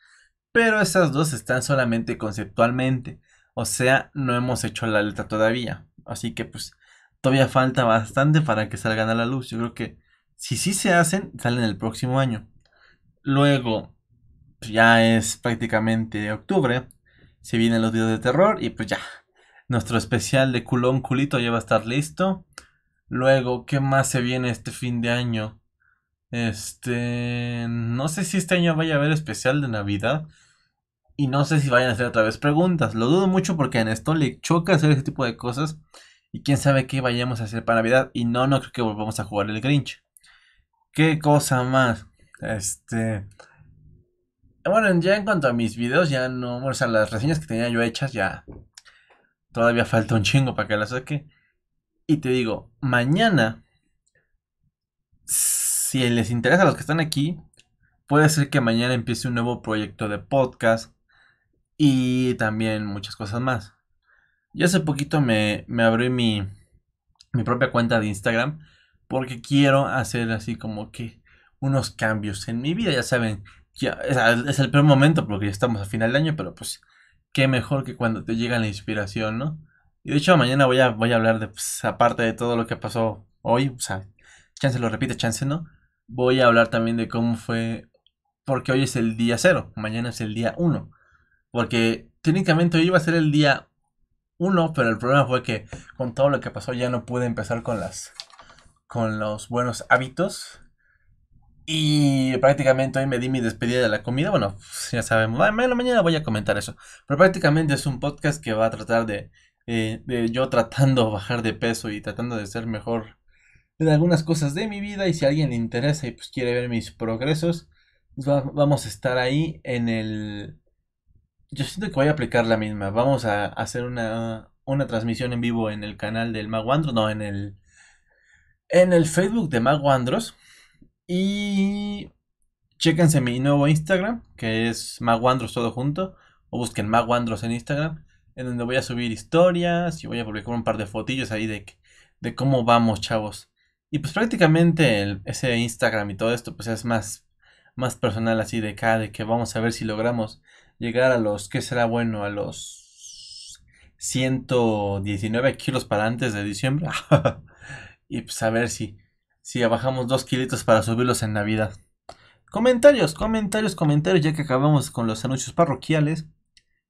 Pero esas dos están solamente conceptualmente. O sea, no hemos hecho la letra todavía. Así que pues todavía falta bastante para que salgan a la luz. Yo creo que si sí se hacen, salen el próximo año. Luego, pues, ya es prácticamente octubre. Se vienen los días de terror y pues ya. Nuestro especial de culón culito ya va a estar listo. Luego, ¿qué más se viene este fin de año? Este, no sé si este año vaya a haber especial de Navidad. Y no sé si vayan a hacer otra vez preguntas. Lo dudo mucho porque en esto le choca hacer ese tipo de cosas. Y quién sabe qué vayamos a hacer para Navidad. Y no, no creo que volvamos a jugar el Grinch. Qué cosa más. Este. Bueno, ya en cuanto a mis videos, ya no. O sea, las reseñas que tenía yo hechas, ya. Todavía falta un chingo para que las saque. Y te digo, mañana. Si les interesa a los que están aquí, puede ser que mañana empiece un nuevo proyecto de podcast y también muchas cosas más. Yo hace poquito me, me abrí mi, mi propia cuenta de Instagram porque quiero hacer así como que unos cambios en mi vida. Ya saben, ya, es, el peor momento porque ya estamos a final de año, pero pues qué mejor que cuando te llega la inspiración, ¿no? Y de hecho mañana voy a, voy a hablar de, pues, aparte de todo lo que pasó hoy, o sea, chance lo repite, chance no, voy a hablar también de cómo fue, porque hoy es el día cero, mañana es el día uno. Porque técnicamente hoy iba a ser el día 1, pero el problema fue que con todo lo que pasó ya no pude empezar con las con los buenos hábitos. Y prácticamente hoy me di mi despedida de la comida. Bueno, pues, ya sabemos. mañana voy a comentar eso. Pero prácticamente es un podcast que va a tratar de, eh, de yo tratando de bajar de peso y tratando de ser mejor en algunas cosas de mi vida. Y si alguien le interesa y pues quiere ver mis progresos, pues, vamos a estar ahí en el yo siento que voy a aplicar la misma. Vamos a hacer una, una transmisión en vivo en el canal del Andros. No, en el. En el Facebook de Andros. Y. Chéquense mi nuevo Instagram, que es Andros todo junto. O busquen MagWandros en Instagram. En donde voy a subir historias. Y voy a publicar un par de fotillos ahí de, de cómo vamos, chavos. Y pues prácticamente ese Instagram y todo esto, pues es más, más personal así de acá, de que vamos a ver si logramos llegar a los, ¿qué será bueno? A los 119 kilos para antes de diciembre. y pues a ver si, si bajamos 2 kilitos para subirlos en Navidad. Comentarios, comentarios, comentarios, ya que acabamos con los anuncios parroquiales.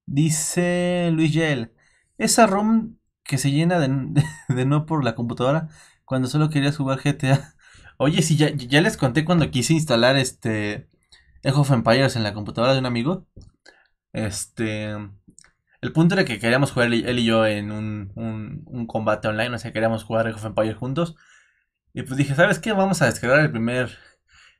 Dice Luis Gel esa ROM que se llena de, no por la computadora cuando solo quería jugar GTA. Oye, si ya, ya les conté cuando quise instalar este Echo of Empires en la computadora de un amigo. Este. El punto era que queríamos jugar él y yo en un, combate online, o sea, queríamos jugar Age of Empires juntos. Y pues dije, ¿sabes qué? Vamos a descargar el primer,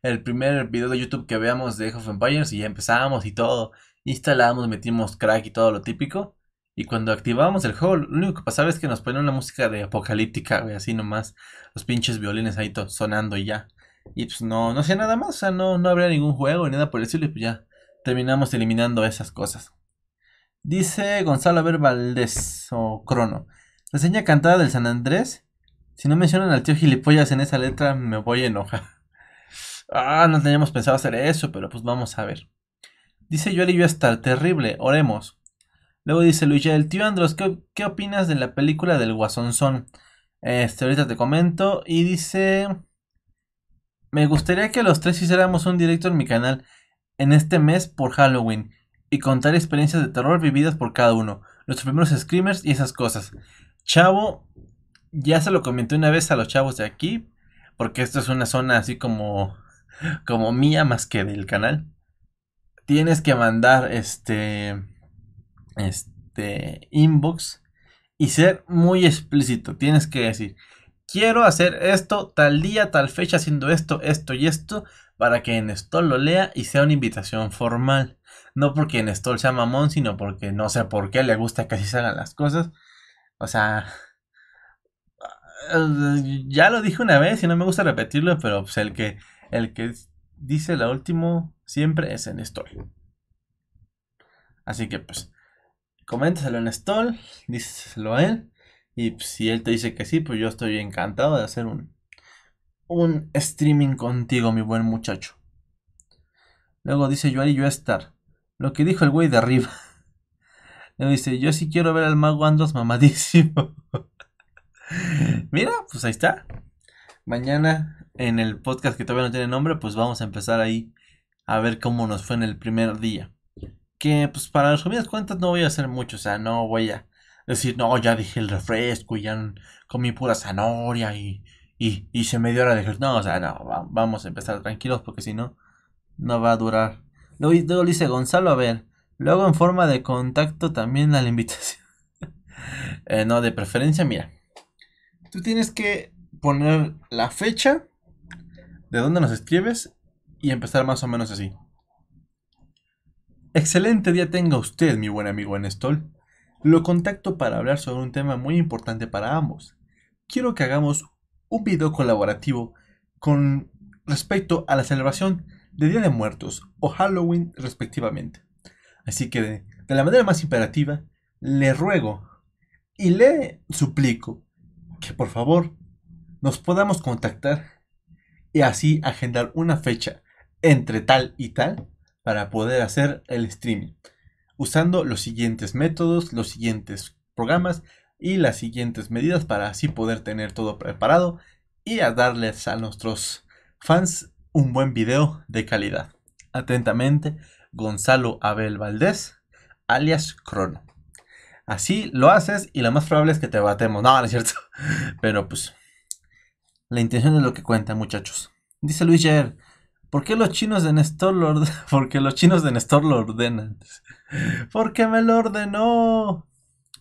el primer video de YouTube que veamos de Age of Empires y ya empezamos y todo. Instalamos, metimos crack y todo lo típico. Y cuando activábamos el juego, lo único que pasaba es que nos ponían una música de apocalíptica, así nomás. Los pinches violines ahí sonando y ya. Y pues no, no hacía nada más, o sea, no, no habría ningún juego ni nada por el y pues ya terminamos eliminando esas cosas. Dice Gonzalo Aver Valdés o Crono. seña cantada del San Andrés. Si no mencionan al tío gilipollas en esa letra, me voy a enojar. Ah, no teníamos pensado hacer eso, pero pues vamos a ver. Dice yo estar terrible, oremos. Luego dice Luis, el tío Andros, ¿qué, ¿qué, opinas de la película del Guasonzón? Este, ahorita te comento. Y dice. Me gustaría que los tres hiciéramos un directo en mi canal en este mes por Halloween y contar experiencias de terror vividas por cada uno, nuestros primeros screamers y esas cosas. Chavo, ya se lo comenté una vez a los chavos de aquí, porque esto es una zona así como como mía más que del canal. Tienes que mandar este este inbox y ser muy explícito, tienes que decir quiero hacer esto tal día, tal fecha, haciendo esto, esto y esto, para que en lo lea y sea una invitación formal. No porque en sea mamón, sino porque no sé por qué le gusta que así se hagan las cosas. O sea, ah, ya lo dije una vez y no me gusta repetirlo, pero pues, el que, el que dice lo último siempre es en Así que pues, coméntaselo en Stall, díselo a él y pues, si él te dice que sí, pues yo estoy encantado de hacer un, un streaming contigo, mi buen muchacho. Luego dice Yoari yo estar. Lo que dijo el güey de arriba. Luego dice, yo sí quiero ver al mago Andros mamadísimo. Mira, pues ahí está. Mañana en el podcast que todavía no tiene nombre, pues vamos a empezar ahí a ver cómo nos fue en el primer día. Que pues para las comidas cuentas no voy a hacer mucho, o sea, no voy a decir, no, ya dije el refresco y ya comí pura zanahoria y, y, y se me dio hora de No, o sea, no, vamos a empezar tranquilos porque si no, no va a durar. Luego, luego dice Gonzalo, a ver, luego en forma de contacto también a la invitación. Eh, no, de preferencia, mira. Tú tienes que poner la fecha de dónde nos escribes y empezar más o menos así. Excelente día tenga usted, mi buen amigo Enestol. Lo contacto para hablar sobre un tema muy importante para ambos. Quiero que hagamos un video colaborativo con respecto a la celebración de Día de Muertos o Halloween respectivamente. Así que de, la manera más imperativa, le ruego y le suplico que por favor nos podamos contactar y así agendar una fecha entre tal y tal para poder hacer el streaming usando los siguientes métodos, los siguientes programas y las siguientes medidas para así poder tener todo preparado y a darles a nuestros fans un buen video de calidad. Atentamente, Gonzalo Abel Valdés, alias Crono. Así lo haces y lo más probable es que te batemos. No, no es cierto. Pero pues, la intención es lo que cuenta, muchachos. Dice Luis Jair. ¿Por qué los chinos de Nestor lo ordenan? Porque los chinos de Nestor lo ordenan. Porque me lo ordenó.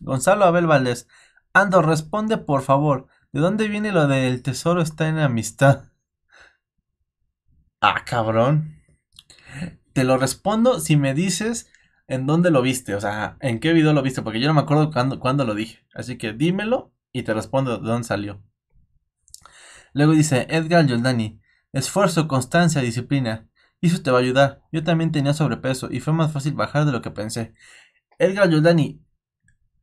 Gonzalo Abel Valdés. Ando, responde por favor. ¿De dónde viene lo del tesoro está en amistad? Ah, cabrón. Te lo respondo si me dices en dónde lo viste, o sea, en qué video lo viste, porque yo no me acuerdo cuándo, cuándo lo dije. Así que dímelo y te respondo de dónde salió. Luego dice Edgar Giordani. Esfuerzo, constancia, disciplina. Y eso te va a ayudar. Yo también tenía sobrepeso y fue más fácil bajar de lo que pensé. Edgar Yoldani,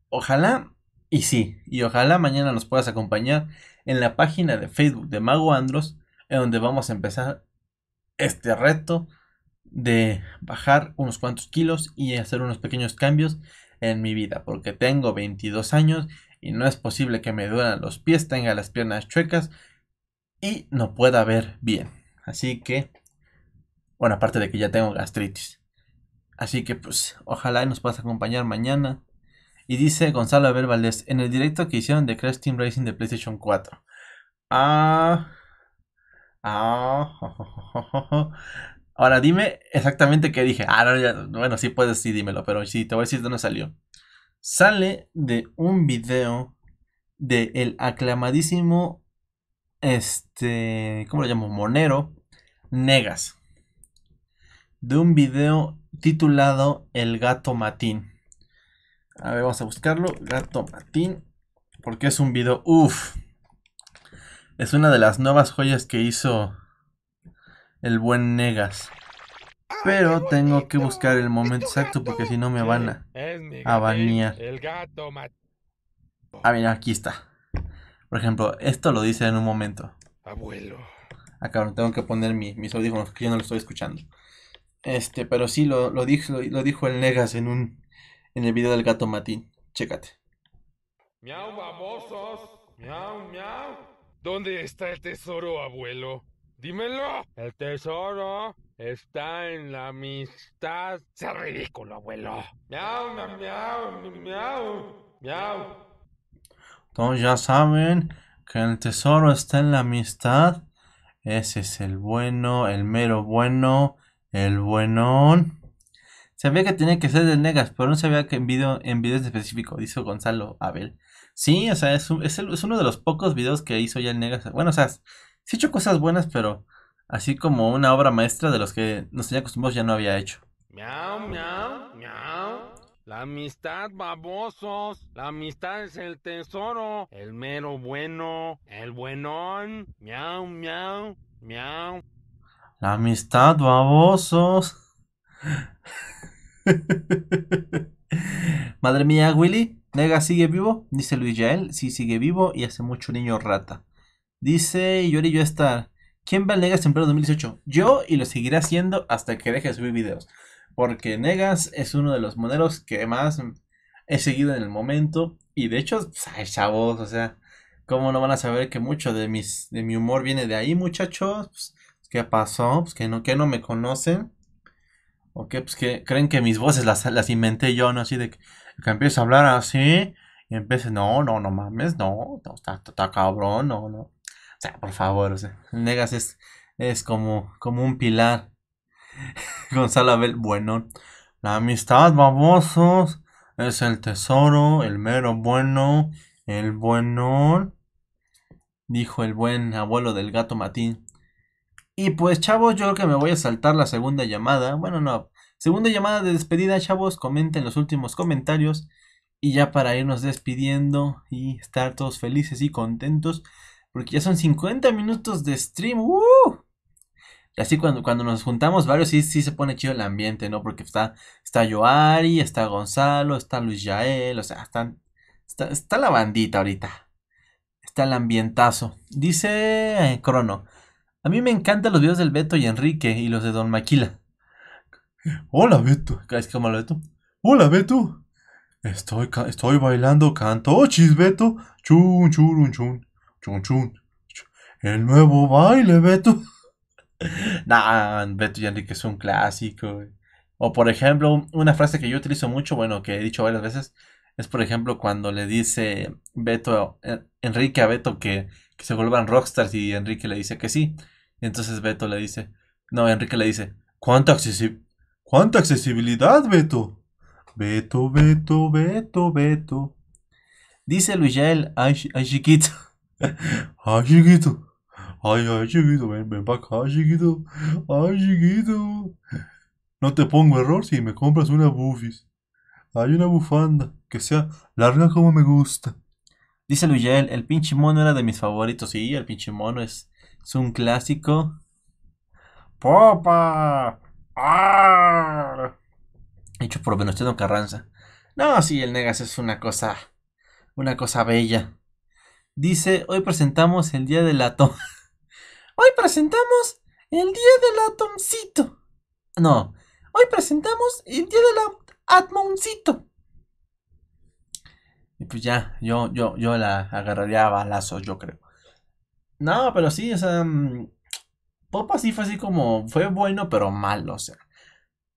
ojalá y sí, y ojalá mañana nos puedas acompañar en la página de Facebook de Mago Andros, en donde vamos a empezar este reto de bajar unos cuantos kilos y hacer unos pequeños cambios en mi vida, porque tengo 22 años y no es posible que me dueran los pies, tenga las piernas chuecas y no pueda ver bien. Así que, bueno, aparte de que ya tengo gastritis. Así que pues ojalá nos puedas acompañar mañana. Y dice Gonzalo Abel Valdés, en el directo que hicieron de Crash Team Racing de PlayStation 4. Ah... Ah, Ahora dime exactamente qué dije. Ah, no, bueno, si puedes, sí dímelo, pero sí, te voy a decir dónde salió. Sale de un video del el aclamadísimo este, ¿cómo lo llamo? Monero, Negas, de un video titulado El gato matín. A ver, vamos a buscarlo, gato matín, porque es un video, ¡Uf! es una de las nuevas joyas que hizo el buen Negas. Pero tengo que buscar el momento exacto porque si no me van a, a banear. Ah, mira, aquí está. Por ejemplo, esto lo dice en un momento. Abuelo. Acá ah, tengo que poner mi, mis audífonos que yo no lo estoy escuchando. Este, pero sí lo, lo dijo, lo, dijo el Negas en un en el video del gato Matín. Chécate.
Miau babosos. Miau, miau. ¿Dónde está el tesoro, abuelo? Dímelo. El tesoro está en la amistad. Sea ridículo, abuelo. Miau, miau, miau, miau. Miau.
Todos ya saben que el tesoro está en la amistad. Ese es el bueno, el mero bueno, el buenón. Sabía que tenía que ser de Negas, pero no sabía que en en videos específico, dice Gonzalo Abel. Sí, o sea, es, es, uno de los pocos videos que hizo ya el Negas. Bueno, o sea, sí he hecho cosas buenas, pero así como una obra maestra de los que nos tenía acostumbrados ya no había hecho. Miau, miau,
miau. La amistad, babosos. La amistad es el tesoro. El mero bueno. El buenón.
Miau, miau, miau. La amistad, babosos. Madre mía, Willy. Nega sigue vivo. Dice Luis Yael. Sí, sigue vivo y hace mucho niño rata. Dice Yori yo estar. ¿Quién va al Negas en 2018? Yo y lo seguiré haciendo hasta que deje de subir videos. Porque Negas es uno de los modelos que más he seguido en el momento. Y de hecho, pues, ay, chavos, o sea, ¿cómo no van a saber que mucho de, mis, de mi humor viene de ahí, muchachos? Pues, ¿Qué pasó? Pues que no, que no me conocen. ¿O qué? Pues que creen que mis voces las, las inventé yo, ¿no? Así de que, empiezo a hablar así. Y empecé, no, no, no mames, no, está, cabrón, no, no. O sea, por favor, o sea, Negas es, es como, como un pilar Gonzalo bueno. La amistad, babosos. Es el tesoro, el mero bueno, el bueno. Dijo el buen abuelo del gato Matín. Y pues, chavos, yo creo que me voy a saltar la segunda llamada. Bueno, no. Segunda llamada de despedida, chavos. Comenten los últimos comentarios. Y ya para irnos despidiendo y estar todos felices y contentos. Porque ya son 50 minutos de stream. ¡Uh! Y así cuando, cuando nos juntamos varios, sí, sí se pone chido el ambiente, ¿no? Porque está, está Joari, está Gonzalo, está Luis Yael, o sea, están, está, la bandita ahorita. Está el ambientazo. Dice eh, Crono. A mí me encantan los videos del Beto y Enrique y los de Don Maquila. Hola Beto. ¿Crees que malo, Beto?
Hola Beto. Estoy, estoy bailando canto. Oh, chis Beto. Chun, chun, chun. Chun, chun.
El nuevo baile, Beto. nah, Beto y Enrique es un clásico. O por ejemplo, una frase que yo utilizo mucho, bueno, que he dicho varias veces, es por ejemplo cuando le dice Beto, eh, Enrique a Beto que, se vuelvan rockstars y Enrique le dice que sí. Y entonces Beto le dice, no, Enrique le dice,
¿cuánta, accesi ¿cuánta accesibilidad, Beto? Beto, Beto, Beto, Beto. Dice Luis Yael, ay chiquito. ay chiquito. Ay, ay, chiquito, ven, ven para acá, chiquito. Ay, chiquito. No te pongo error si me compras una bufis.
Hay una bufanda que sea larga como me gusta. Dice Luyel, el pinche mono era de mis favoritos. Sí, el pinche mono es, un clásico.
¡Popa!
Hecho por Venustiano Carranza. No, sí, el Negas es una cosa. Una cosa bella. Dice, hoy presentamos el día de la Hoy presentamos el Día del Atomcito. No, hoy presentamos el Día del Atmoncito. Y pues ya, yo, yo, yo la agarraría a balazos, yo creo. No, pero sí, o sea, mm, Popa sí fue así como, fue bueno pero malo, o sea.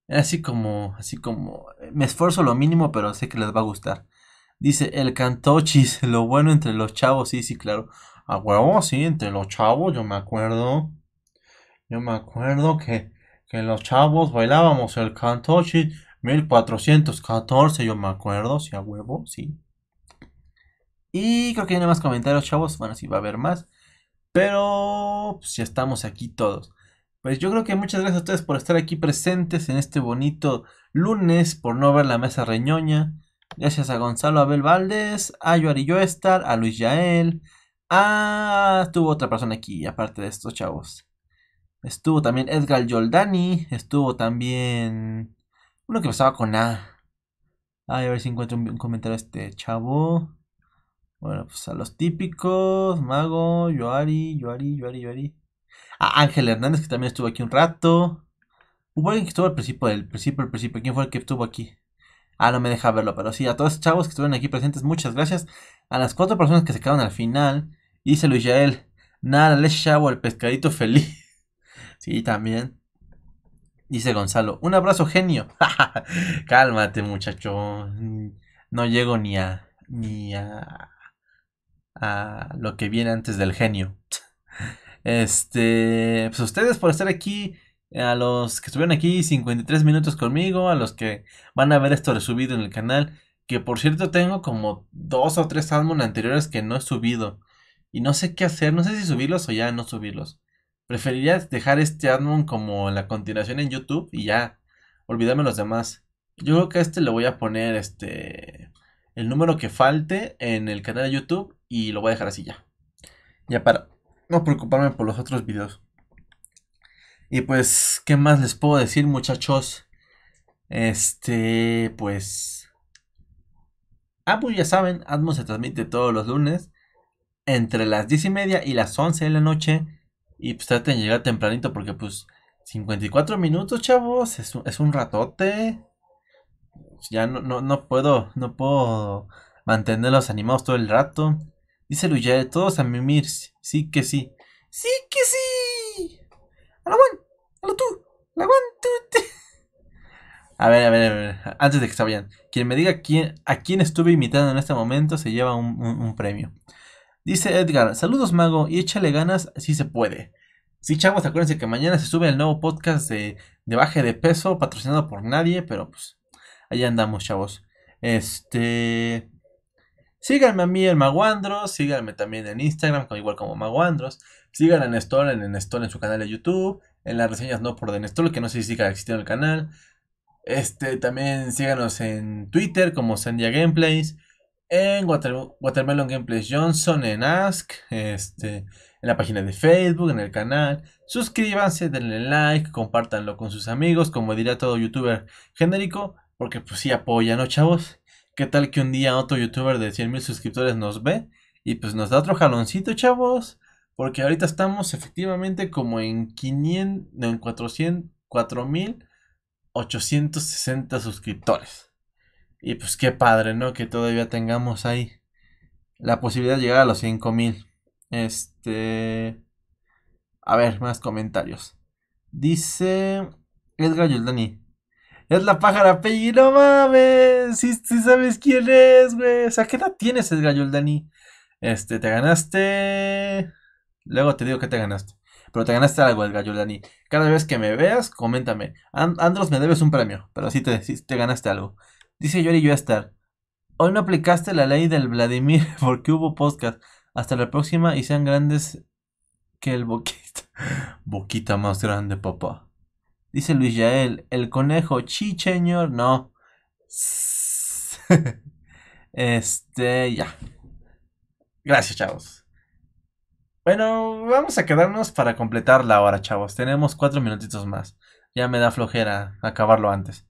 Así como, así como, me esfuerzo lo mínimo, pero sé que les va a gustar. Dice, el cantochis, lo bueno entre los chavos, sí, sí, claro. A huevo, sí, entre los chavos, yo me acuerdo. Yo me acuerdo que, que los chavos bailábamos el cuatrocientos 1414, yo me acuerdo, sí, a huevo, sí. Y creo que hay más comentarios, chavos. Bueno, sí, va a haber más. Pero pues, ya estamos aquí todos. Pues yo creo que muchas gracias a ustedes por estar aquí presentes en este bonito lunes, por no ver la mesa reñoña. Gracias a Gonzalo Abel Valdés, a yo Yoestar, a Luis Yael, Ah, estuvo otra persona aquí, aparte de estos chavos. Estuvo también Edgar Yoldani Estuvo también. Uno que pasaba con A. Ay, a ver si encuentro un, comentario este chavo. Bueno, pues a los típicos. Mago, Yoari, Yoari, Yoari, Yoari. A Ángel Hernández, que también estuvo aquí un rato. Hubo alguien que estuvo al principio, del principio, el principio. ¿Quién fue el que estuvo aquí? Ah, no me deja verlo, pero sí, a todos los chavos que estuvieron aquí presentes, muchas gracias. A las cuatro personas que se quedaron al final, Dice Luis Yael. Nada, les chavo al pescadito feliz. sí, también. Dice Gonzalo. Un abrazo, genio. Cálmate, muchacho. No llego ni a. ni a. a lo que viene antes del genio. Este. Pues ustedes por estar aquí. A los que estuvieron aquí 53 minutos conmigo. A los que van a ver esto resubido en el canal. Que por cierto tengo como dos o tres álbumes anteriores que no he subido. Y no sé qué hacer, no sé si subirlos o ya no subirlos. Preferiría dejar este Admon como la continuación en YouTube y ya olvidarme los demás. Yo creo que a este le voy a poner este el número que falte en el canal de YouTube y lo voy a dejar así ya. Ya para no preocuparme por los otros videos. Y pues, ¿qué más les puedo decir, muchachos? Este, pues. Ah, pues ya saben, Admon se transmite todos los lunes entre las 10 y media y las 11 de la noche. Y pues traten de llegar tempranito porque pues 54 minutos, chavos, es un, es un ratote. Ya no, no, no, puedo, no puedo mantenerlos animados todo el rato. Dice Luya, todos a mimir, sí que sí.
Sí que sí. A la one, a la a la
A ver, a ver, a ver, antes de que se vayan. Quien me diga quién, a quién estuve imitando en este momento se lleva un, un premio. Dice Edgar, saludos mago y échale ganas si se puede. Sí, chavos, acuérdense que mañana se sube el nuevo podcast de, baje de peso, patrocinado por nadie, pero pues ahí andamos, chavos. Este... Síganme a mí en Maguandros, síganme también en Instagram, igual como Mago Andros. Sigan a Nestor en Nestor en su canal de YouTube. En las reseñas no por de Nestor, que no sé si siga existiendo el canal. Este, también síganos en Twitter como Sendia Gameplays en Watermelon Gameplays Johnson, en Ask, este, en la página de Facebook, en el canal. Suscríbanse, denle like, compartanlo con sus amigos, como diría todo youtuber genérico, porque pues sí apoyan, ¿no, chavos? ¿Qué tal que un día otro youtuber de 100.000 suscriptores nos ve y pues nos da otro jaloncito, chavos? Porque ahorita estamos efectivamente como en 500, 4.860 suscriptores. Y pues qué padre, ¿no? Que todavía tengamos ahí la posibilidad de llegar a los 5000. Este. A ver, más comentarios. Dice Edgar Yoldani. Es la pájara Peggy, no mames. Si, sabes quién es, güey. O sea, ¿qué edad tienes, Edgar Yoldani? Este, te ganaste. Luego te digo que te ganaste. Pero te ganaste algo, Edgar Yoldani. Cada vez que me veas, coméntame. Andros, me debes un premio. Pero sí te, sí te ganaste algo. Dice Yori Yuestar Hoy no aplicaste la ley del Vladimir porque hubo podcast. Hasta la próxima y sean grandes que el boquita. Boquita más grande, papá. Dice Luis Yael, el conejo chicheñor. No. Este, ya. Gracias, chavos. Bueno, vamos a quedarnos para completar la hora, chavos. Tenemos cuatro minutitos más. Ya me da flojera acabarlo antes.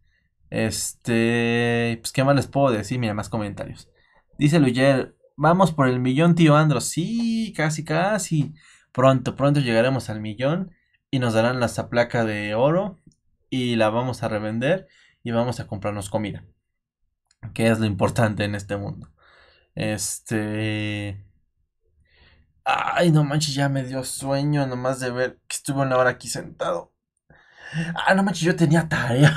Este, pues qué más les puedo decir, mira, más comentarios. Dice Luyer, vamos por el millón, tío Andro. Sí, casi, casi. Pronto, pronto llegaremos al millón y nos darán la placa de oro y la vamos a revender y vamos a comprarnos comida. Que es lo importante en este mundo. Este... Ay, no manches, ya me dio sueño nomás de ver que estuve una hora aquí sentado. Ah, no manches, yo tenía tarea.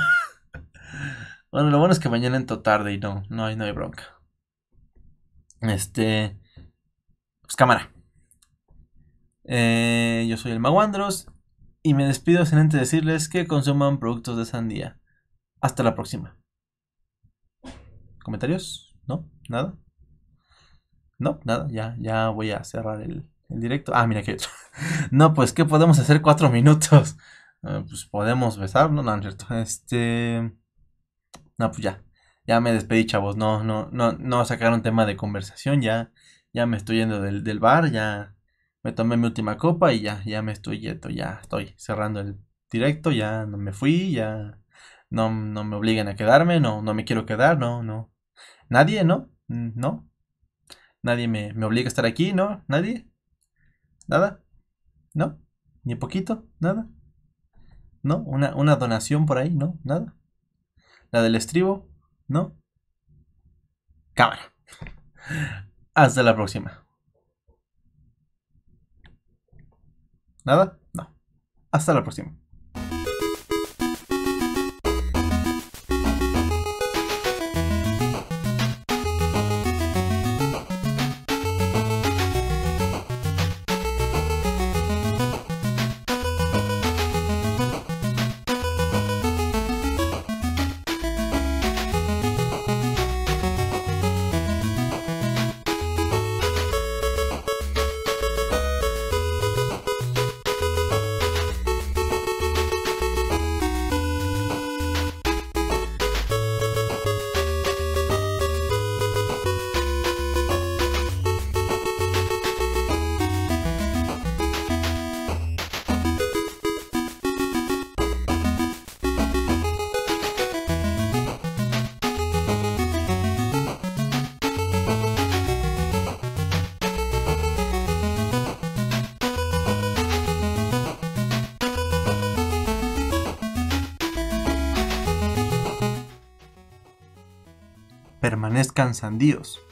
Bueno, lo bueno es que mañana entro tarde y no, no hay, no hay bronca. Este. Pues cámara. Eh, yo soy el Maguandros y me despido sin antes decirles que consuman productos de sandía. Hasta la próxima. ¿Comentarios? ¿No? ¿Nada? No, nada, ya, ya voy a cerrar el, directo. Ah, mira que. no, pues, ¿qué podemos hacer cuatro minutos? Eh, pues podemos besarnos, no, no cierto. Este. No, pues ya. Ya me despedí, chavos. No, no, no, no sacaron tema de conversación. Ya, ya me estoy yendo del, bar. Ya me tomé mi última copa y ya, ya me estoy yendo. Ya estoy cerrando el directo. Ya no me fui. Ya no, no me obliguen a quedarme. No, no me quiero quedar. No, no. Nadie, ¿no? Mm, ¿No? Nadie me, obliga a estar aquí, ¿no? ¿Nadie? ¿Nada? ¿No? ¿Ni poquito? ¿Nada? ¿No? una donación por ahí? ¿No? ¿Nada? La del estribo, ¿no? Cámara. Hasta la próxima. ¿Nada? No. Hasta la próxima. permanezcan sandíos.